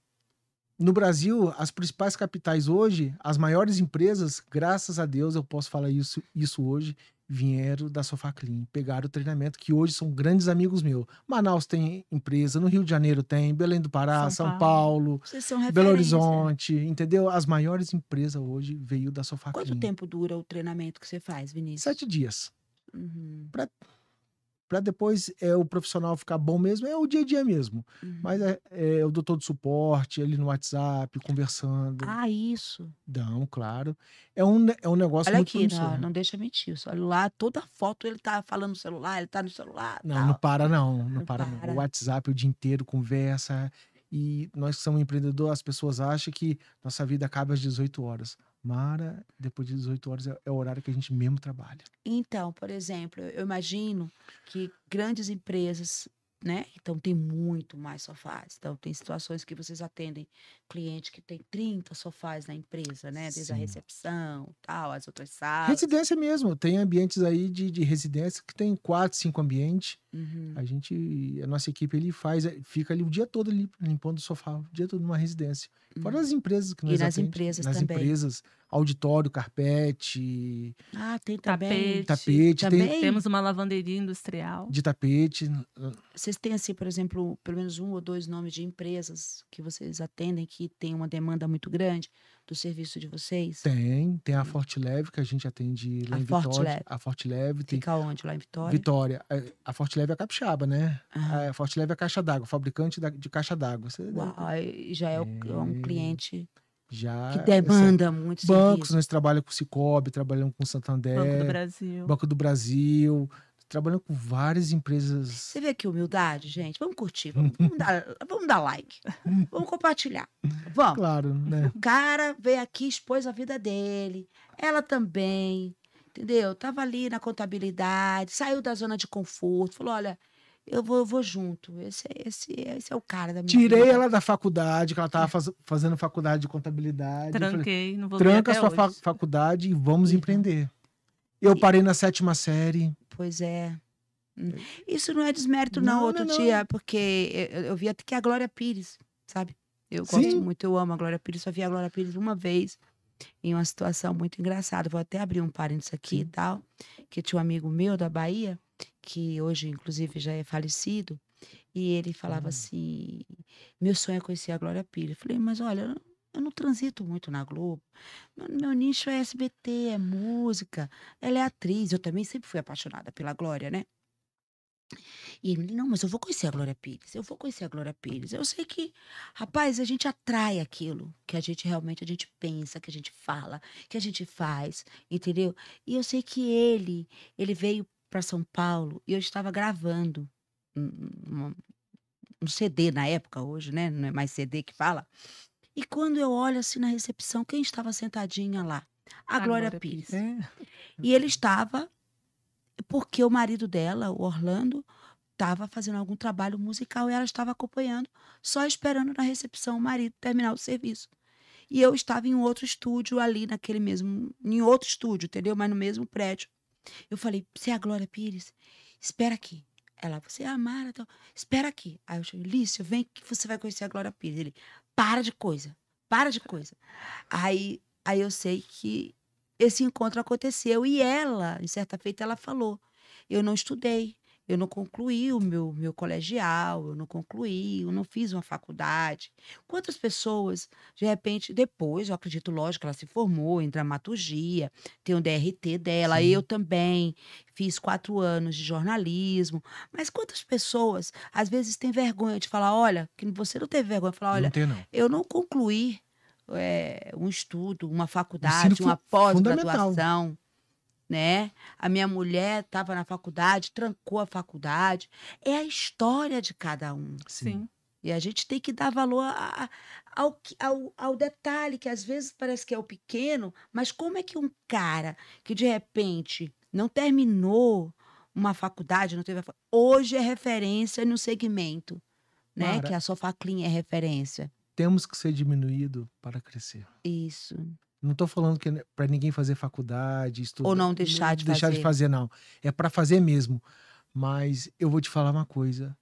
no Brasil, as principais capitais hoje, as maiores empresas, graças a Deus eu posso falar isso, isso hoje, vieram da Sofá Clean, pegaram o treinamento, que hoje são grandes amigos meus. Manaus tem empresa, no Rio de Janeiro tem, Belém do Pará, São, São Paulo, Paulo Belo Horizonte, entendeu? As maiores empresas hoje veio da Sofá Quanto Clean. Quanto tempo dura o treinamento que você faz, Vinícius? Sete dias. Uhum. Pra para depois é, o profissional ficar bom mesmo, é o dia a dia mesmo. Uhum. Mas é, é, eu dou todo suporte ele no WhatsApp, conversando. Ah, isso. Não, claro. É um, é um negócio Olha muito aqui, não, né? não deixa mentir. O celular, toda foto ele tá falando no celular, ele tá no celular. Não, tal. não para não, não, não para, para, não. O WhatsApp o dia inteiro conversa. E nós que somos empreendedores, as pessoas acham que nossa vida acaba às 18 horas. Mara, depois de 18 horas é, é, o horário que a gente mesmo trabalha. Então, por exemplo, eu imagino que grandes empresas né? Então tem muito mais sofás. Então tem situações que vocês atendem cliente que tem 30 sofás na empresa, né? Desde Sim. a recepção, tal, as outras salas. Residência mesmo. Tem ambientes aí de, de residência que tem quatro, cinco ambientes. Uhum. A gente, a nossa equipe ele faz, eh, fica ali o dia todo ali limpando o sofá, o dia todo numa residência. Uhum. Fora as empresas que nós E nas atende, empresas nas também. empresas, auditório, carpete. Ah, tem Tapete. tapete também? Tem, Temos uma lavanderia industrial. De tapete. Vocês têm, assim, por exemplo, pelo menos um ou dois nomes de empresas que vocês atendem que tem uma demanda muito grande? do serviço de vocês? Tem, tem a hum. Forte Leve, que a gente atende lá a em Vitória. Forte Leve. A Forte Leve. Tem... Fica onde? Lá em Vitória? Vitória. É, a Forte Leve é a capixaba, né? É, a Forte Leve é a caixa d'água, fabricante de caixa d'água. Você... já é, é, um é. cliente... Já, que demanda assim, muito bancos nós trabalhamos com Cicobi, trabalhamos com Santander Banco do Brasil Banco do Brasil trabalhando com várias empresas. Você vê que humildade, gente? Vamos curtir, vamos, vamos, dar, vamos dar like, vamos compartilhar. Vamos. Claro, né? O cara veio aqui, expôs a vida dele, ela também, entendeu? Tava ali na contabilidade, saiu da zona de conforto, falou: olha, eu vou, eu vou junto. Esse, é, esse, é, esse é o cara da minha Tirei vida. ela da faculdade, que ela estava é. faz, fazendo faculdade de contabilidade. Tranquei, falei, não vou Tranca a sua hoje. faculdade e vamos empreender. Eu parei na sétima série. Pois é. Hum. Isso não é desmérito, não, não outro não, não. dia, porque eu, vi até que a Glória Pires, sabe? Eu Sim. gosto muito, eu amo a Glória Pires, só vi a Glória Pires uma vez em uma situação muito engraçada. Vou até abrir um parênteses aqui e tal, que tinha um amigo meu da Bahia, que hoje, inclusive, já é falecido, e ele falava hum. assim: meu sonho é conhecer a Glória Pires. Eu falei, mas olha, eu não transito muito na Globo. Meu, nicho é SBT, é música. Ela é atriz. Eu também sempre fui apaixonada pela Glória, né? E ele, não, mas eu vou conhecer a Glória Pires. Eu vou conhecer a Glória Pires. Eu sei que, rapaz, a gente atrai aquilo que a gente realmente a gente pensa, que a gente fala, que a gente faz, entendeu? E eu sei que ele, ele veio para São Paulo e eu estava gravando um, um, um CD na época, hoje, né? Não é mais CD que fala. E quando eu olho assim na recepção, quem estava sentadinha lá? A, a Glória, Pires. Pires. É. E ele estava porque o marido dela, o Orlando, estava fazendo algum trabalho musical e ela estava acompanhando, só esperando na recepção o marido terminar o serviço. E eu estava em outro estúdio ali naquele mesmo, em outro estúdio, entendeu? Mas no mesmo prédio. Eu falei, você é a Glória Pires? Espera aqui. Ela, você é a Mara, então, espera aqui. Aí eu falei, Lício, vem que você vai conhecer a Glória Pires. Ele, para de coisa, para de coisa. Aí, aí eu sei que esse encontro aconteceu e ela, em certa feita, ela falou: eu não estudei, eu não concluí o meu, meu colegial, eu não concluí, eu não fiz uma faculdade. Quantas pessoas, de repente, depois, eu acredito, lógico, ela se formou em dramaturgia, tem o um DRT dela, Sim. eu também fiz quatro anos de jornalismo. Mas quantas pessoas, às vezes, têm vergonha de falar: olha, que você não teve vergonha de falar: olha, não tem, não. eu não concluí é, um estudo, uma faculdade, uma pós-graduação né? A minha mulher estava na faculdade, trancou a faculdade. É a história de cada um. Sim. E a gente tem que dar valor a, a, ao, ao, ao detalhe, que às vezes parece que é o pequeno, mas como é que um cara que de repente não terminou uma faculdade, não teve hoje é referência no segmento, né? Mara, que a sua faclinha é referência. Temos que ser diminuído para crescer. Isso. Não estou falando que é né, para ninguém fazer faculdade, estudar. Ou não deixar não de deixar fazer. de fazer, não. É para fazer mesmo. Mas eu vou te falar uma coisa.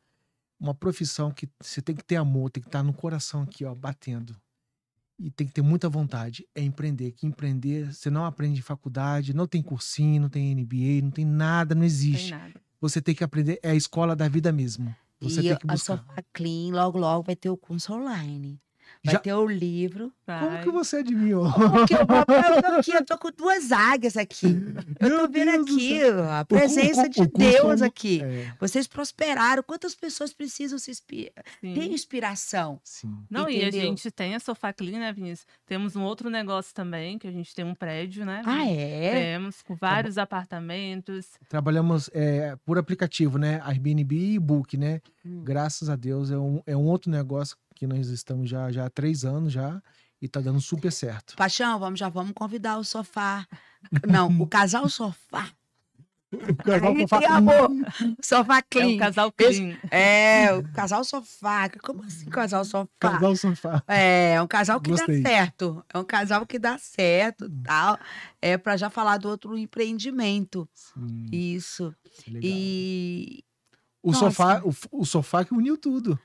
Uma profissão que você tem que ter amor, tem que estar tá no coração aqui, ó, batendo. E tem que ter muita vontade. É empreender. Que empreender, você não aprende em faculdade, não tem cursinho, não tem MBA, não tem nada, não existe. Não tem nada. Você tem que aprender, é a escola da vida mesmo. Você e tem que buscar. a sua Clean, logo, logo vai ter o curso online. Vai Já... ter o livro. Vai. Como que você adivinhou? Porque eu, eu tô aqui, eu tô com duas águias aqui. Eu Meu tô vendo Deus aqui a presença de Deus aqui. É. Vocês prosperaram. Quantas pessoas precisam se inspirar? Tem inspiração. Sim. Não, Entendeu? e a gente tem a Sofá Clean, né, Vinícius? Temos um outro negócio também, que a gente tem um prédio, né? Ah, é? Temos com vários apartamentos. Trabalhamos é, por aplicativo, né? Airbnb e Book, né? Hum. Graças a Deus é um, é um outro negócio que nós estamos já, já há três anos já e tá dando super certo. Paixão, vamos já vamos convidar o sofá. Não, o casal sofá. O casal Aí, sofá amor. Sofá clean. É o casal clean. É, o casal sofá. Como assim casal sofá? Casal sofá. É, é um casal que Gostei. dá certo. É um casal que dá certo, hum. tal. É para já falar do outro empreendimento. Sim. Isso. Legal. E o Nossa. sofá, o, o sofá que uniu tudo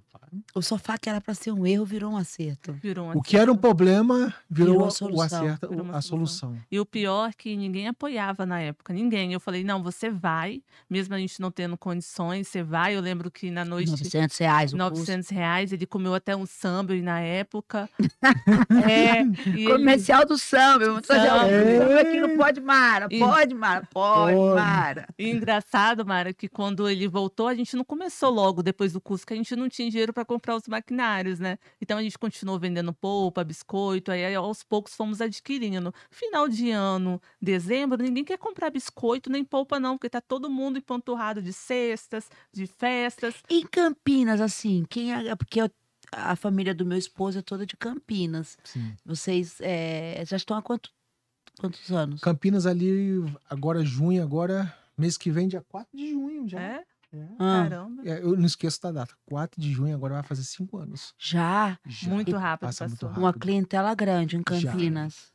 sofá. O sofá que era para ser um erro virou um acerto. Virou um acerto. O que era um problema virou, virou a solução. O acerto, virou a solução. solução. E o pior é que ninguém apoiava na época, ninguém. Eu falei, não, você vai, mesmo a gente não tendo condições, você vai. Eu lembro que na noite... 900 reais 900 reais, ele comeu até um samba na época. é, Comercial ele... do samba. samba. É. Aqui não pode, Mara, e... pode, Mara, pode, pode. Mara. E engraçado, Mara, que quando ele voltou, a gente não começou logo depois do curso, que a gente não tinha dinheiro para comprar os maquinários, né? Então a gente continuou vendendo polpa, biscoito, aí aos poucos fomos adquirindo. Final de ano, dezembro, ninguém quer comprar biscoito nem polpa não, porque tá todo mundo empanturrado de cestas, de festas. Em Campinas, assim, quem é, porque eu a família do meu esposo é toda de Campinas. Sim. Vocês é, já estão há quanto, quantos anos? Campinas ali, agora junho, agora mês que vem, dia 4 de junho já. É? É, caramba. É, eu não esqueço da data. 4 de junho, agora vai fazer cinco anos. Já? Já. Muito rápido, Passa muito rápido. Uma clientela grande em Campinas.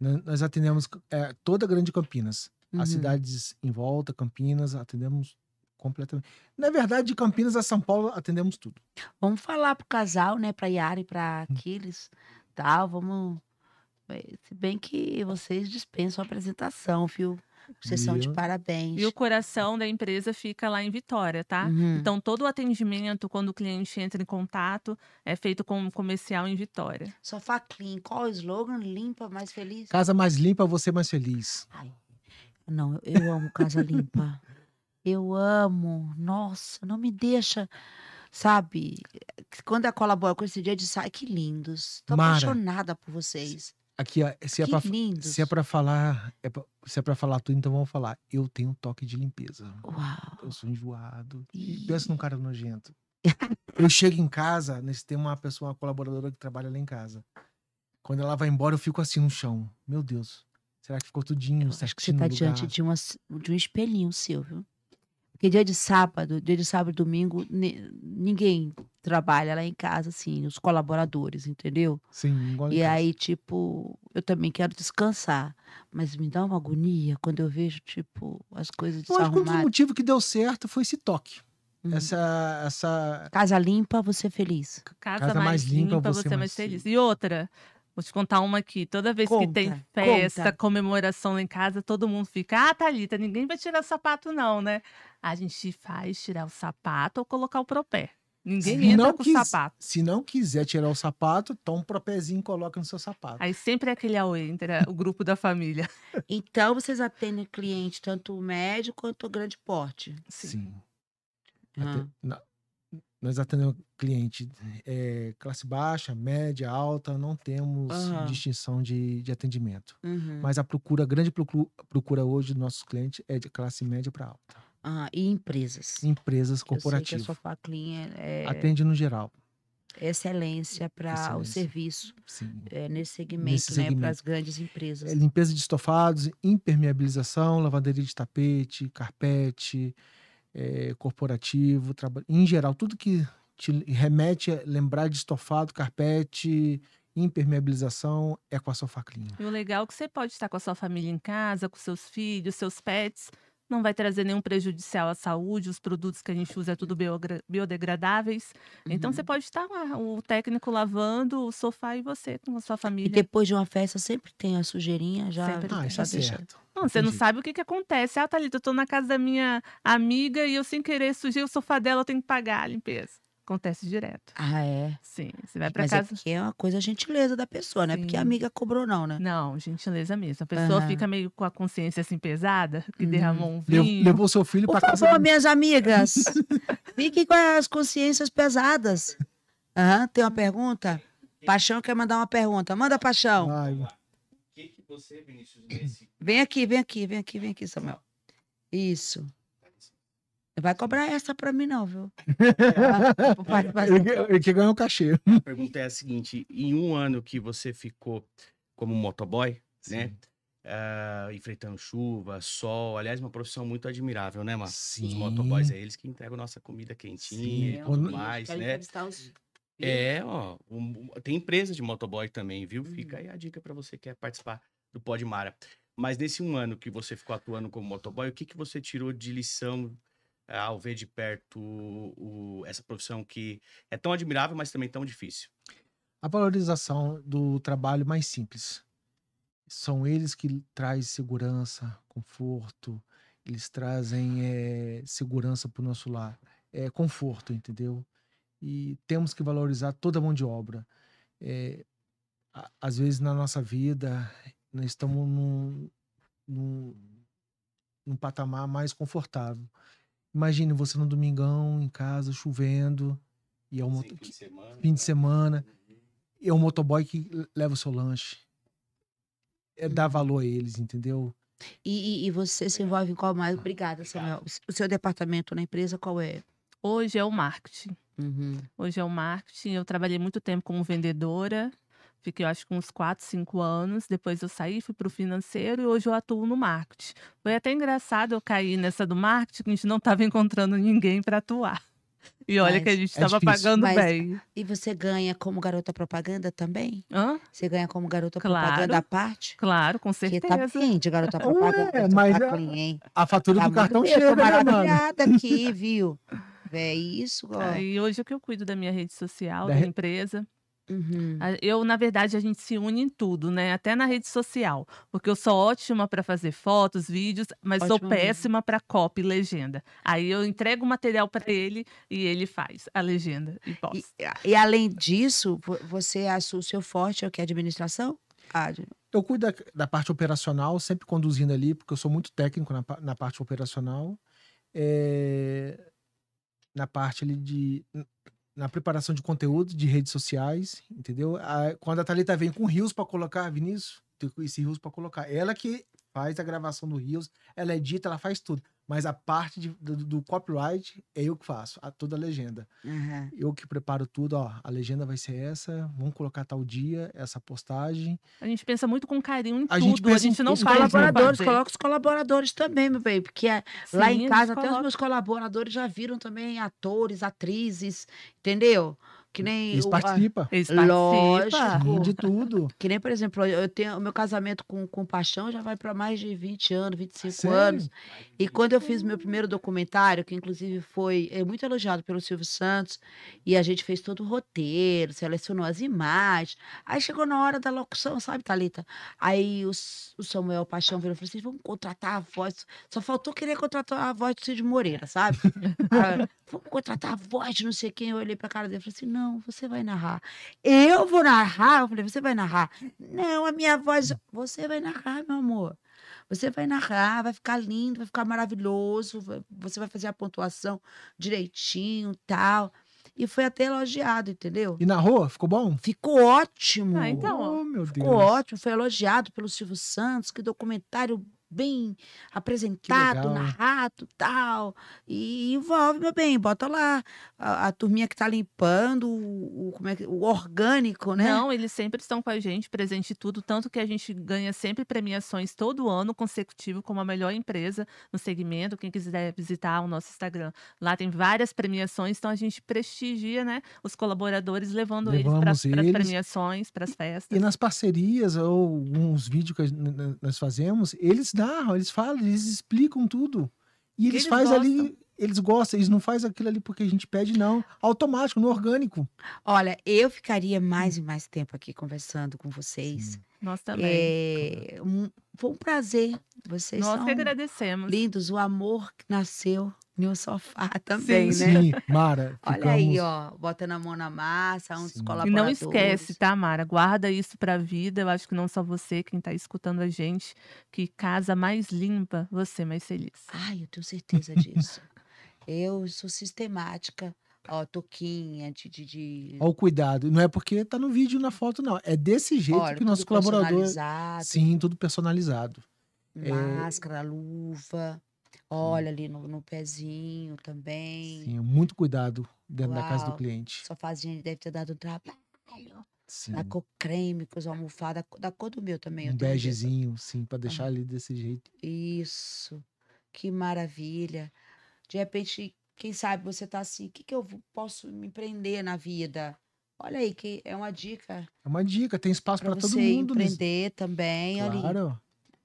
Já. Nós atendemos é, toda a grande Campinas. Uhum. As cidades em volta, Campinas, atendemos completamente. Na verdade, de Campinas a São Paulo, atendemos tudo. Vamos falar pro casal, né? Pra Yara e pra hum. Aquiles, tal, tá? vamos... É, se bem que vocês dispensam a apresentação, viu? Sessão de parabéns. E o coração da empresa fica lá em Vitória, tá? Uhum. Então, todo o atendimento, quando o cliente entra em contato, é feito com um comercial em Vitória. Sofá Clean, qual o slogan? Limpa, mais feliz? Casa mais limpa, você mais feliz. Ai, não, eu amo casa limpa. Eu amo. Nossa, não me deixa sabe? Quando a é colabora com esse dia de sai, que lindos. Tô Mara, apaixonada por vocês. Aqui, ó, se, é pra, se é pra, falar, é pra, se é pra falar tudo, então vamos falar. Eu tenho toque de limpeza. Uau. Eu sou enjoado. E... Pensa num cara nojento. eu chego em casa, nesse, tem uma pessoa, uma colaboradora que trabalha lá em casa. Quando ela vai embora, eu fico assim no chão. Meu Deus. Será que ficou tudinho? Eu acho que você tá diante de, uma, de um espelhinho seu, viu? Porque dia de sábado, dia de sábado e domingo, ninguém trabalha lá em casa, assim, os colaboradores, entendeu? Sim, igual E aí, tipo, eu também quero descansar. Mas me dá uma agonia quando eu vejo, tipo, as coisas desarrumadas. Mas um dos motivos que deu certo foi esse toque. Uhum. Essa, essa. Casa limpa, você feliz. Casa, Casa mais, mais limpa, limpa, você, você mais, mais feliz. feliz. E outra, Vou te contar uma aqui. Toda vez conta, que tem festa, conta. comemoração lá em casa, todo mundo fica, ah, Thalita, ninguém vai tirar o sapato, não, né? A gente faz tirar o sapato ou colocar o propé. Ninguém se entra com quis, sapato. Se não quiser tirar o sapato, toma um propezinho e coloca no seu sapato. Aí sempre é aquele auê entra o grupo da família. Então vocês atendem cliente tanto médio quanto grande porte? Sim. Sim. Até, ah. nós atendemos cliente é, classe baixa, média, alta, não temos uhum. distinção de, de atendimento. Uhum. Mas a procura, a grande procura, procura hoje dos nossos clientes é de classe média para alta. Ah, e empresas. Empresas corporativas. Eu sei que a sua faclinha é... atende no geral. Excelência para o serviço é, nesse segmento, nesse né? Para as grandes empresas. É, limpeza de estofados, impermeabilização, lavanderia de tapete, carpete, é, corporativo, em geral, tudo que te remete a lembrar de estofado, carpete, impermeabilização é com a sua faclinha. E o legal é que você pode estar com a sua família em casa, com seus filhos, seus pets não vai trazer nenhum prejudicial à saúde, os produtos que a gente usa é tudo biodegradáveis. Uhum. Então você uhum. pode estar lá, o técnico lavando o sofá e você com a sua família. E depois de uma festa sempre tem a sujeirinha já. Sempre ah, isso é certo. Não, você não sabe o que, que acontece. Ah, Thalita, eu tô na casa da minha amiga e eu sem querer sujei o sofá dela, eu tenho que pagar a limpeza. Acontece direto. Ah, é? Sim. Você vai para casa. Mas é, é uma coisa gentileza da pessoa, né? Sim. Porque a amiga cobrou, não, né? Não, gentileza mesmo. A pessoa uhum. fica meio com a consciência assim pesada, que uhum. derramou um vinho. Levou, seu filho para casa. Por favor, minhas amigas, fiquem com as consciências pesadas. Uhum. Tem uma pergunta? Paixão quer mandar uma pergunta. Manda, Paixão. Vai. O que, você, Vinícius, nesse... Vem aqui, vem aqui, vem aqui, vem aqui, Samuel. Isso vai cobrar essa pra mim, não, viu? Ele que ganhou o cachê. A pergunta é a seguinte: em um ano que você ficou como motoboy, né? Sim. né? Uh, enfrentando chuva, sol. Aliás, uma profissão muito admirável, né, mano? Sim. Os motoboys é eles que entregam nossa comida quentinha Sim. e tudo mais, né? É, ó. Um, tem empresa de motoboy também, viu? Fica uhum. aí a dica para você que quer participar do Podmara. Mas nesse um ano que você ficou atuando como motoboy, o que, que você tirou de lição eh, ao ver de perto o, o, essa profissão que é tão admirável, mas também tão difícil? A valorização do trabalho mais simples. São eles que trazem segurança, conforto, eles trazem é, segurança para o nosso lar, é, conforto, entendeu? E temos que valorizar toda a mão de obra. É, a, às vezes na nossa vida, nós estamos num, num, num patamar mais confortável Imagine você no domingão, em casa, chovendo, e é um moto... fim de semana, fim de né? semana uhum. e é um motoboy que leva o seu lanche. É dar uhum. valor a eles, entendeu? E, e, e você se envolve em qual mais? Obrigada, Samuel. O seu departamento na empresa qual é? Hoje é o marketing. Uhum. Hoje é o marketing. Eu trabalhei muito tempo como vendedora Fiquei, acho que uns 4, 5 anos. Depois eu saí, fui para o financeiro e hoje eu atuo no marketing. Foi até engraçado eu cair nessa do marketing, que a gente não estava encontrando ninguém para atuar. E olha Mas que a gente estava é pagando Mas, bem. E você ganha como garota propaganda também? Hã? Você ganha como garota claro, propaganda à parte? Claro, com certeza. Porque tá bem de garota é, propaganda. Ué, tá mas tá a, a, fatura tá do cartão chega, eu tô maravilhada né, aqui, viu? É isso. Ó. e hoje é que eu cuido da minha rede social, da, da re... empresa. Uhum. Eu, na verdade, a gente se une em tudo, né? Até na rede social. Porque eu sou ótima para fazer fotos, vídeos, mas sou péssima para copy e legenda. Aí eu entrego o material para ele e ele faz a legenda e posta. E, e além disso, você é o seu forte é o que? Administração? Ah, eu cuido da, da, parte operacional, sempre conduzindo ali, porque eu sou muito técnico na, na parte operacional. É, na parte ali de na preparação de conteúdo de redes sociais, entendeu? A, quando a Thalita vem com rios para colocar, Vinícius, tem esse rios para colocar. Ela que faz a gravação do rios, ela edita, ela faz tudo mas a parte de, do, do, copyright é eu que faço, a, toda a legenda. Uhum. Eu que preparo tudo, ó, a legenda vai ser essa, vamos colocar tal dia, essa postagem. A gente pensa muito com carinho em a tudo, gente a gente não os faz. colaboradores, coloca os colaboradores também, meu bem, porque é, Sim, lá em casa até coloca. os meus colaboradores já viram também atores, atrizes, entendeu? Entendeu? Que nem eles participam. Eles De tudo. Que nem, por exemplo, eu tenho o meu casamento com, com Paixão já vai para mais de 20 anos, 25 Sério? anos. E quando eu fiz meu primeiro documentário, que inclusive foi é, muito elogiado pelo Silvio Santos, e a gente fez todo o roteiro, selecionou as imagens. Aí chegou na hora da locução, sabe, Thalita? Aí o, o Samuel Paixão virou e falou assim: vamos contratar a voz. Só faltou querer contratar a voz do Cid Moreira, sabe? ah, vamos contratar a voz de não sei quem. Eu olhei pra cara dele e falei assim: não não, você vai narrar. Eu vou narrar? Eu falei, você vai narrar. Não, a minha voz. Você vai narrar, meu amor. Você vai narrar, vai ficar lindo, vai ficar maravilhoso. Você vai fazer a pontuação direitinho tal. E foi até elogiado, entendeu? E narrou? Ficou bom? Ficou ótimo. Ah, então. Oh, meu Deus. Ficou ótimo. Foi elogiado pelo Silvio Santos. Que documentário bem apresentado, narrado tal. E envolve, meu bem, bota lá a, a turminha que tá limpando, o, o como é que, o orgânico, né? Não, eles sempre estão com a gente, presente em tudo, tanto que a gente ganha sempre premiações todo ano consecutivo como a melhor empresa no segmento. Quem quiser visitar o nosso Instagram, lá tem várias premiações, então a gente prestigia, né, os colaboradores levando Levamos eles para as premiações, para as festas. E nas parcerias ou uns vídeos que nós fazemos, eles narram, eles falam, eles explicam tudo. E eles, eles fazem ali eles gostam, eles não fazem aquilo ali porque a gente pede, não. Automático, no orgânico. Olha, eu ficaria mais e mais tempo aqui conversando com vocês. Nós também. É, um, foi um prazer. Vocês Nós são agradecemos. lindos, o amor que nasceu um sofá também, sim, né? Sim, Mara. Ficamos... Olha aí, ó, botando a mão na massa, uns sim. colaboradores. E não esquece, tá, Mara? Guarda isso pra vida. Eu acho que não só você, quem tá escutando a gente, que casa mais limpa, você mais feliz. Ai, eu tenho certeza disso. eu sou sistemática. Ó, toquinha de, de, de... Ó, o cuidado. Não é porque tá no vídeo, na foto, não. É desse jeito Olha, que nosso colaborador. Sim, tudo personalizado. É Máscara, é... luva. Olha ali no, no, pezinho também. Sim, muito cuidado dentro Uau, da casa do cliente. Só faz gente deve ter dado um trabalho. Sim. Da cor creme, com os almofadas, da cor do meu também. Um begezinho, sim, para deixar ah. ali desse jeito. Isso, que maravilha. De repente, quem sabe você tá assim, o que, que eu posso me empreender na vida? Olha aí, que é uma dica. É uma dica, tem espaço para todo mundo. empreender também, também. Claro. Ali.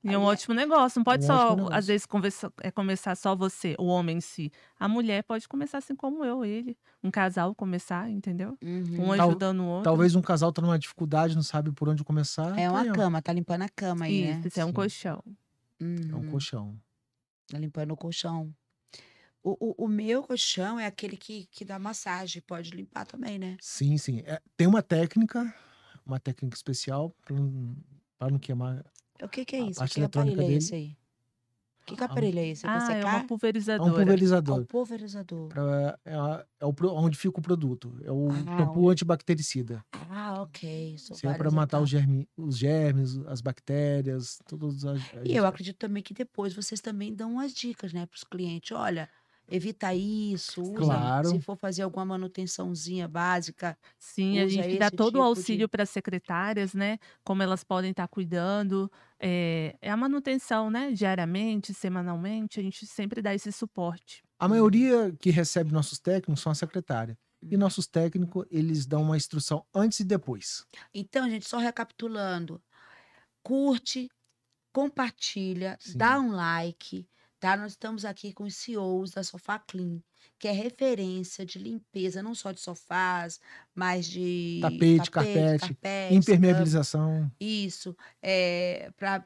E é um ótimo negócio. Não pode é só, às vezes, conversa, é, começar só você, o homem em si. A mulher pode começar assim como eu, ele. Um casal começar, entendeu? Uhum. Um ajudando o outro. Talvez um casal tá numa dificuldade, não sabe por onde começar. É tá uma cama, tá limpando a cama aí, né? Isso, né? Isso, é um Sim. colchão. Uhum. É um colchão. Tá limpando o colchão. O, o, o, meu colchão é aquele que, que dá massagem, pode limpar também, né? Sim, sim. É, tem uma técnica, uma técnica especial para não, pra não queimar o que, que é isso? A parte que é eletrônica aparelho é dele. é esse aí? Que, que é ah, aparelho é esse? É ah, é uma pulverizadora. É um pulverizador. É um pulverizador. Pra, é, é, o, onde fica o produto. É o ah, shampoo antibactericida. Ah, ok. Isso é para matar os, então. germe, os germes, as bactérias, todas as... E eu acredito também que depois vocês também dão umas dicas, né, para os clientes. Olha, evita isso, usa, claro. se for fazer alguma manutençãozinha básica. Sim, a gente dá todo tipo o auxílio de... para as secretárias, né? Como elas podem estar tá cuidando eh, é, a manutenção, né? Diariamente, semanalmente, a gente sempre dá esse suporte. A né. maioria que recebe nossos técnicos são a secretária. E hum. nossos técnicos, eles dão uma instrução antes e depois. Então, gente, só recapitulando. Curte, compartilha, Sim. dá um like, tá? Nós estamos aqui com os CEOs da Sofá Clean que é referência de limpeza, não só de sofás, mas de tapete, tapete carpete, carpete, impermeabilização. Isso, é, eh, para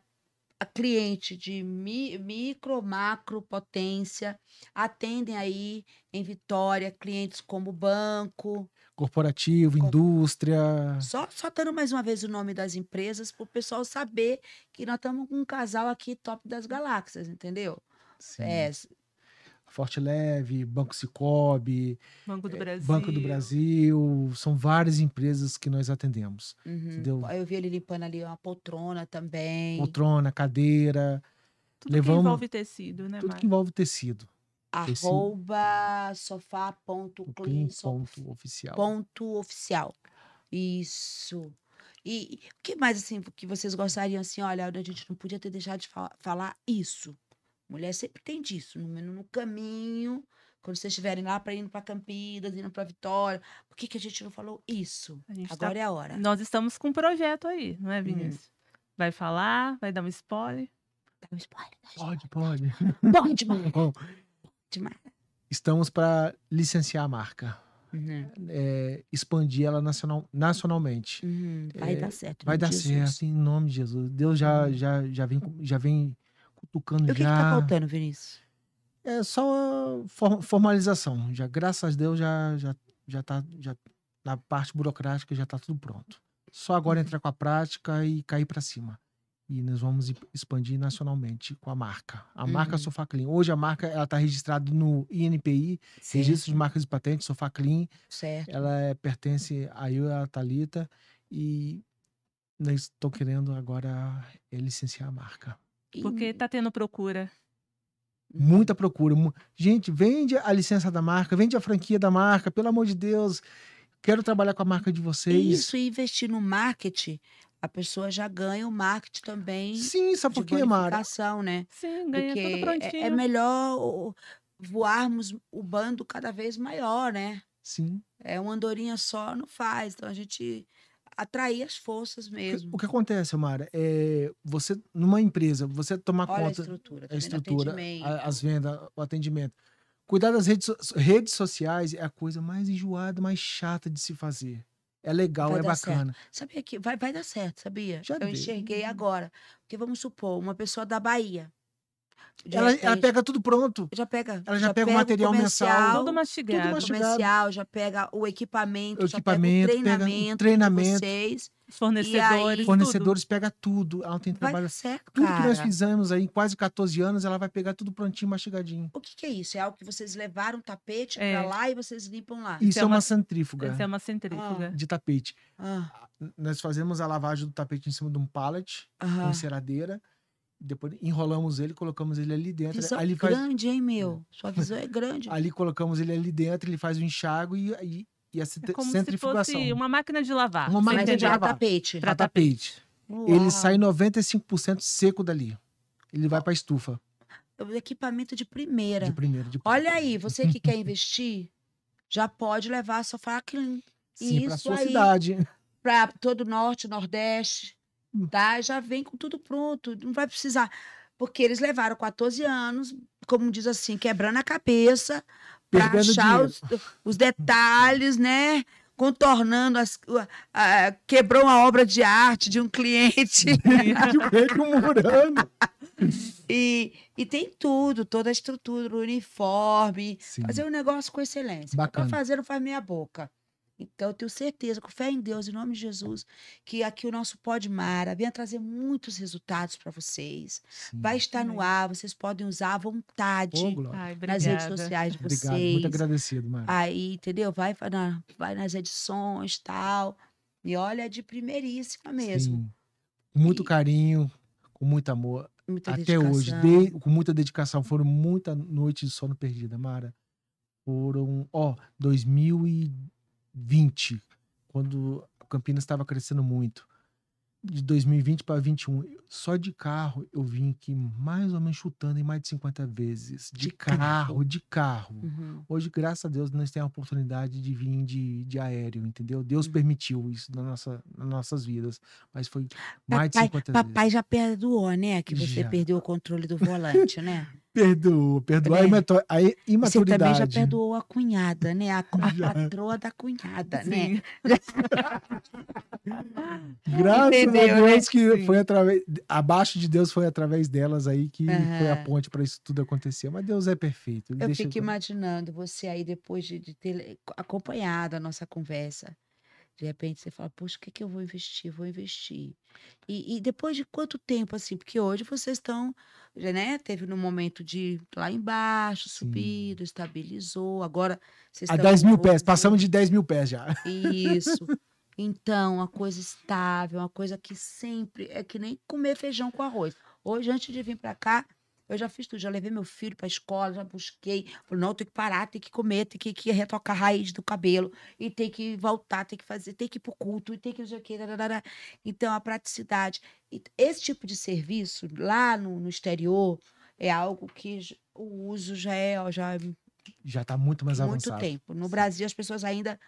a cliente de mi, micro, macro potência, atendem aí em Vitória clientes como banco, corporativo, indústria. Só, só dando mais uma vez o nome das empresas para o pessoal saber que nós estamos com um casal aqui top das galáxias, entendeu? Sim. É, Forte Leve, Banco Cicobi, Banco do eh, Brasil. Banco do Brasil, são várias empresas que nós atendemos. Uhum. Entendeu? Eu vi ele limpando ali uma poltrona também. Poltrona, cadeira. Tudo levamos, que envolve tecido, né? Tudo que envolve tecido. Arroba sofá.clean.oficial. Ponto oficial. Isso. E o que mais assim que vocês gostariam assim, olha, a gente não podia ter deixado de falar isso. Mulher sempre tem disso, no, no caminho, quando vocês estiverem lá para indo para Campinas, indo para Vitória, por que, que a gente não falou isso? Agora tá... é a hora. Nós estamos com um projeto aí, não é, Vinícius? Hum. Vai falar, vai dar um spoiler. Dá um spoiler. Pode, pode. Bom demais. Bom. demais. Estamos para licenciar a marca. Uhum. É, expandir ela nacional, nacionalmente. Uhum. Vai é, dar certo. Vai dar Jesus. certo, em nome de Jesus. Deus já, já, já, vem, já vem cutucando e já. O que, está faltando, Vinícius? É só formalização. Já, graças a Deus, já, já, já tá. Já, na parte burocrática já está tudo pronto. Só agora uhum. entrar com a prática e cair para cima. E nós vamos expandir nacionalmente com a marca. A uhum. marca Sofá Clean. Hoje a marca ela está registrada no INPI, certo. Registro de Marcas e Patentes, Sofá Clean. Certo. Ela é, pertence a eu e a Thalita. E nós estou querendo agora eh, licenciar a marca. Porque está tendo procura. Muita procura. Gente, vende a licença da marca, vende a franquia da marca, pelo amor de Deus. Quero trabalhar com a marca de vocês. Isso, e investir no marketing, a pessoa já ganha o marketing também. Sim, sabe por quê, Mara? né? Sim, ganha Porque tudo prontinho. É, é melhor voarmos o bando cada vez maior, né? Sim. É uma andorinha só não faz. Então a gente atrair as forças mesmo. O que, o que acontece, Mara, é você numa empresa, você tomar Olha conta a estrutura, a estrutura a, as vendas, o atendimento. Cuidar das redes, redes sociais é a coisa mais enjoada, mais chata de se fazer. É legal, vai é bacana. Certo. Sabia que vai, vai dar certo, sabia? Já Eu enxerguei agora. Porque vamos supor, uma pessoa da Bahia ela, ela, pega tudo pronto. Já pega. Ela já, já pega, o material mensal. Tudo mastigado. Tudo mastigado. Comercial, já pega o equipamento, o equipamento, já pega o treinamento. Pega treinamento. Vocês. Fornecedores. Aí, fornecedores tudo. pega tudo. Ela tem trabalho. Certo, tudo cara. que nós fizemos aí, em quase 14 anos, ela vai pegar tudo prontinho, mastigadinho. O que, que é isso? É algo que vocês levaram tapete é. pra lá e vocês limpam lá. Isso, isso é, é, uma, uma centrífuga. Isso é uma centrífuga. Ah. De tapete. Ah. Nós fazemos a lavagem do tapete em cima de um pallet, ah. com ceradeira depois enrolamos ele, colocamos ele ali dentro. Visão ali grande, hein, meu? É. Sua visão é grande. ali colocamos ele ali dentro, ele faz o enxago e, e, e a é como centrifugação. Se fosse uma máquina de lavar. Uma máquina é de lavar. Para tapete. Para tapete. Uau. Ele sai 95% seco dali. Ele vai para a estufa. É o equipamento de primeira. De primeira. De... Olha aí, você que quer investir, já pode levar a sua faca Sim, para sua aí, cidade. Para todo o norte, nordeste tá? Já vem com tudo pronto, não vai precisar. Porque eles levaram 14 anos, como diz assim, quebrando a cabeça para achar os, os, detalhes, né? Contornando as. A, quebrou uma obra de arte de um cliente. Veio morando. E, e tem tudo, toda a estrutura, o uniforme. Sim. Fazer um negócio com excelência. Bacana. Pra fazer não faz meia boca. Então, eu tenho certeza, com fé em Deus, em nome de Jesus, que aqui o nosso Pode Mara venha trazer muitos resultados para vocês. Sim, Vai estar no ar, vocês podem usar à vontade oh, Ai, nas redes sociais de vocês. Obrigado, muito agradecido, Mara. Aí, entendeu? Vai, na, vai nas edições tal. E olha, é de primeiríssima mesmo. Sim. Com muito e... carinho, com muito amor. Muita Até dedicação. hoje, de... com muita dedicação. Foram muitas noites de sono perdida, Mara. Foram, ó, mil 2010. 2020, quando Campinas estava crescendo muito. De 2020 para 21, só de carro eu vim aqui mais ou menos chutando em mais de 50 vezes. De, de carro, carro, de carro. Uhum. Hoje, graças a Deus, nós temos a oportunidade de vir de, de aéreo, entendeu? Deus uhum. permitiu isso na nossa, nas nossas vidas. Mas foi papai, mais de 50 papai vezes. Papai já perdoou, né? Que você já. perdeu o controle do volante, né? Perdoou, perdoar a imaturidade. Você também já perdoou a cunhada, né? A, a patroa da cunhada, né? Sim. né? Graças Entendeu, a Deus que Sim. foi através. Abaixo de Deus foi através delas aí que uhum. foi a ponte para isso tudo acontecer. Mas Deus é perfeito. Ele Eu fico imaginando você aí depois de, de ter acompanhado a nossa conversa. De repente você fala, poxa, o que, é que eu vou investir? Vou investir. E, e depois de quanto tempo, assim? Porque hoje vocês estão, né? Teve no momento de lá embaixo, subido, Sim. estabilizou. Agora vocês A estão. A 10 mil pés, passamos de 10 mil pés já. Isso. Então, uma coisa estável, uma coisa que sempre é que nem comer feijão com arroz. Hoje, antes de vir para cá, eu já fiz tudo, já levei meu filho pra escola, já busquei. Falei, não, tem que parar, tem que comer, tem que, que retocar a raiz do cabelo, e tem que voltar, tem que fazer, tem que ir pro culto, e tem que não sei o quê. Então, a praticidade. Esse tipo de serviço lá no, no exterior é algo que o uso já é. Já, já está muito mais avançado. Muito tempo. No Sim. Brasil, as pessoas ainda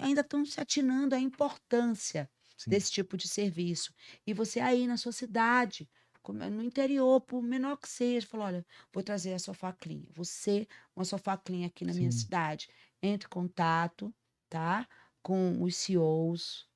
ainda estão se atinando à importância Sim. desse tipo de serviço. E você aí na sua cidade no interior, por menor que seja, falou: olha, vou trazer a sofá clean. Você, uma sofá clean aqui na Sim. minha cidade. Entre em contato, tá? Com os CEOs.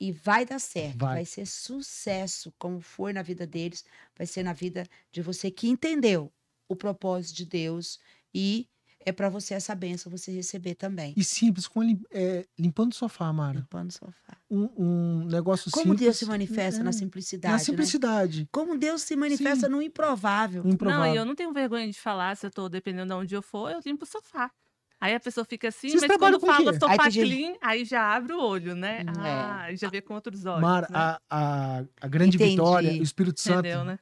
E vai dar certo. Vai. vai ser sucesso, como foi na vida deles, vai ser na vida de você que entendeu o propósito de Deus e é para você essa benção você receber também. E simples, com lim, é, limpando o sofá, Mara. Limpando o sofá. Um, um negócio Como simples. Como Deus se manifesta é, na simplicidade. Na né? simplicidade. Né? Como Deus se manifesta Sim. no improvável. improvável. Não, eu não tenho vergonha de falar se eu tô dependendo de onde eu for, eu limpo o sofá. Aí a pessoa fica assim, Vocês mas quando fala sofá aí, clean, gente... aí já abre o olho, né? Hum. Ah, é. Ah, já vê com outros olhos. Mara, né? a, a, a, grande Entendi. vitória, o Espírito Santo. Entendeu, né?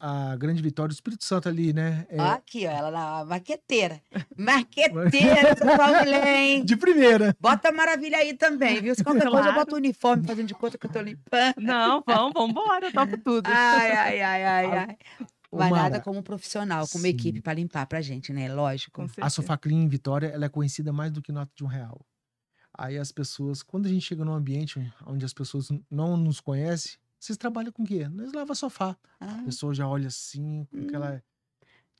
a grande vitória do Espírito Santo ali, né? É... aqui, ó, ela na marqueteira. Marqueteira, do Paulo De primeira. Bota maravilha aí também, viu? Se qualquer claro. coisa, eu boto o uniforme fazendo de conta que eu tô limpando. Não, vamos, vamos embora, eu topo tudo. Ai, ai, ai, ai, ai. Vai nada como profissional, como sim. equipe para limpar pra gente, né? Lógico. A Sofaclean Vitória, ela é conhecida mais do que nota de um real. Aí as pessoas, quando a gente chega num ambiente onde as pessoas não nos conhecem, vocês trabalham com o quê? Nós lava sofá. Ah. A pessoa já olha assim, com hum. aquela.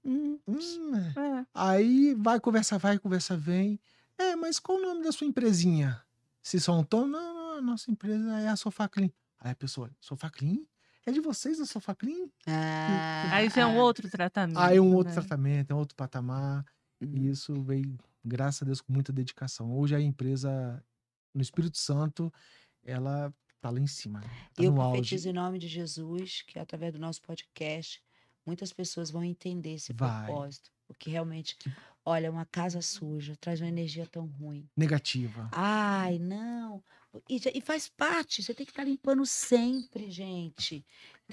Hum. Hum. Né? É. Aí vai conversa, vai, conversa, vem. É, mas qual o nome da sua empresinha? Se são tom, não, não, a nossa empresa é a Sofá Clean. Aí a pessoa, Sofá Clean? É de vocês a Sofá Clean? Ah, aí já é um outro tratamento. Aí é um outro né? tratamento, é um outro patamar. E hum. isso veio, graças a Deus, com muita dedicação. Hoje a empresa, no Espírito Santo, ela tá lá em cima. Né? Tá eu profetizo em nome de Jesus que através do nosso podcast muitas pessoas vão entender esse Vai. propósito. Porque realmente, olha, uma casa suja traz uma energia tão ruim. Negativa. Ai, não. E, e faz parte, você tem que estar tá limpando sempre, gente.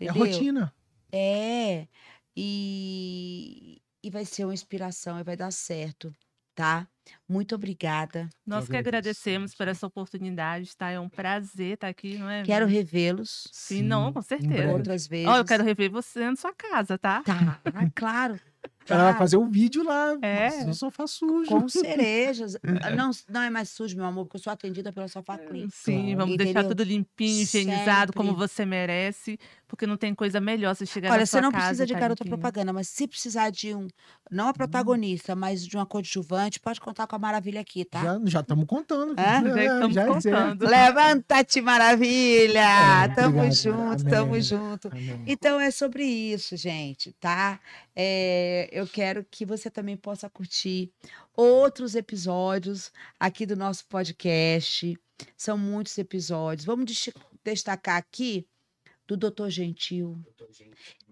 É Entendeu? É rotina. É. E, e vai ser uma inspiração e vai dar certo, tá? Muito obrigada. Nós que agradecemos por essa oportunidade, tá? É um prazer estar tá aqui, não é? Quero revê-los. Sim, não, com certeza. Outras vezes. Ó, oh, eu quero rever você na sua casa, tá? Tá, ah, claro. Pra ah, fazer um vídeo lá, é, no sofá sujo. Com cerejas. É. Ah, não, não é mais sujo, meu amor, porque eu sou atendida pela sofá é, clean. Sim, claro. vamos deixar tudo limpinho, higienizado, Sempre. como você merece. Porque não tem coisa melhor você chegar Olha, na sua casa. Olha, você não precisa de tá garota propaganda, mas se precisar de um, não a hum. protagonista, mas de uma coadjuvante, pode contar com a Maravilha aqui, tá? Já estamos contando. É? Já estamos é, contando. Levanta-te, Maravilha! É, tamo obrigado. junto, Amém. tamo junto. Amém. Então é sobre isso, gente, tá? É, eu quero que você também possa curtir outros episódios aqui do nosso podcast. São muitos episódios. Vamos destacar aqui do Doutor Gentil.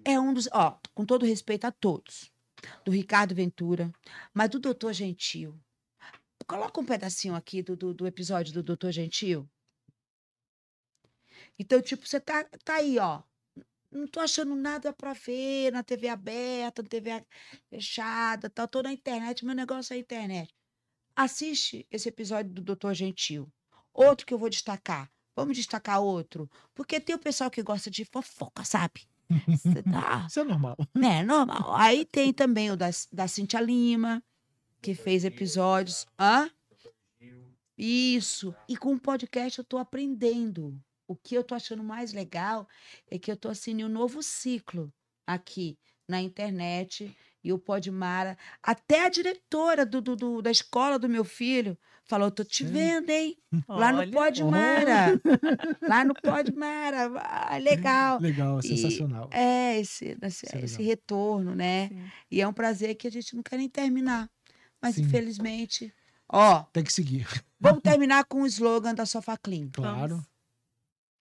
É um dos, ó, com todo respeito a todos, do Ricardo Ventura, mas do Doutor Gentil. Coloca um pedacinho aqui do, do, do episódio do Doutor Gentil. Então, tipo, você tá, tá aí, ó, não tô achando nada para ver na TV aberta, na TV fechada, tal. Tô na internet, meu negócio é a internet. Assiste esse episódio do Doutor Gentil. Outro que eu vou destacar. Vamos destacar outro. Porque tem o pessoal que gosta de fofoca, sabe? Tá Isso é normal. É, normal. Aí tem também o da, da Cintia Lima, que fez episódios. Hã? Isso. E com o podcast eu tô aprendendo o que eu tô achando mais legal é que eu tô assim um novo ciclo aqui na internet e o Podmara, até a diretora do, do, do, da escola do meu filho falou, tô te vendo, hein? Lá Olha. no Podmara. Oh. Lá no Podmara. Ah, legal. Legal, e, sensacional. É, esse, esse, é esse retorno, né? Sim. E é um prazer que a gente não quer nem terminar. Mas, Sim. infelizmente, ó... Tem que seguir. Vamos terminar com o slogan da Sofá Clean. Claro. Vamos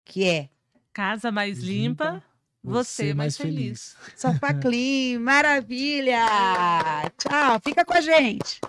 que é Casa Mais Limpa, limpa você, você Mais Feliz. feliz. Sofá Clean, maravilha! Tchau, fica com a gente!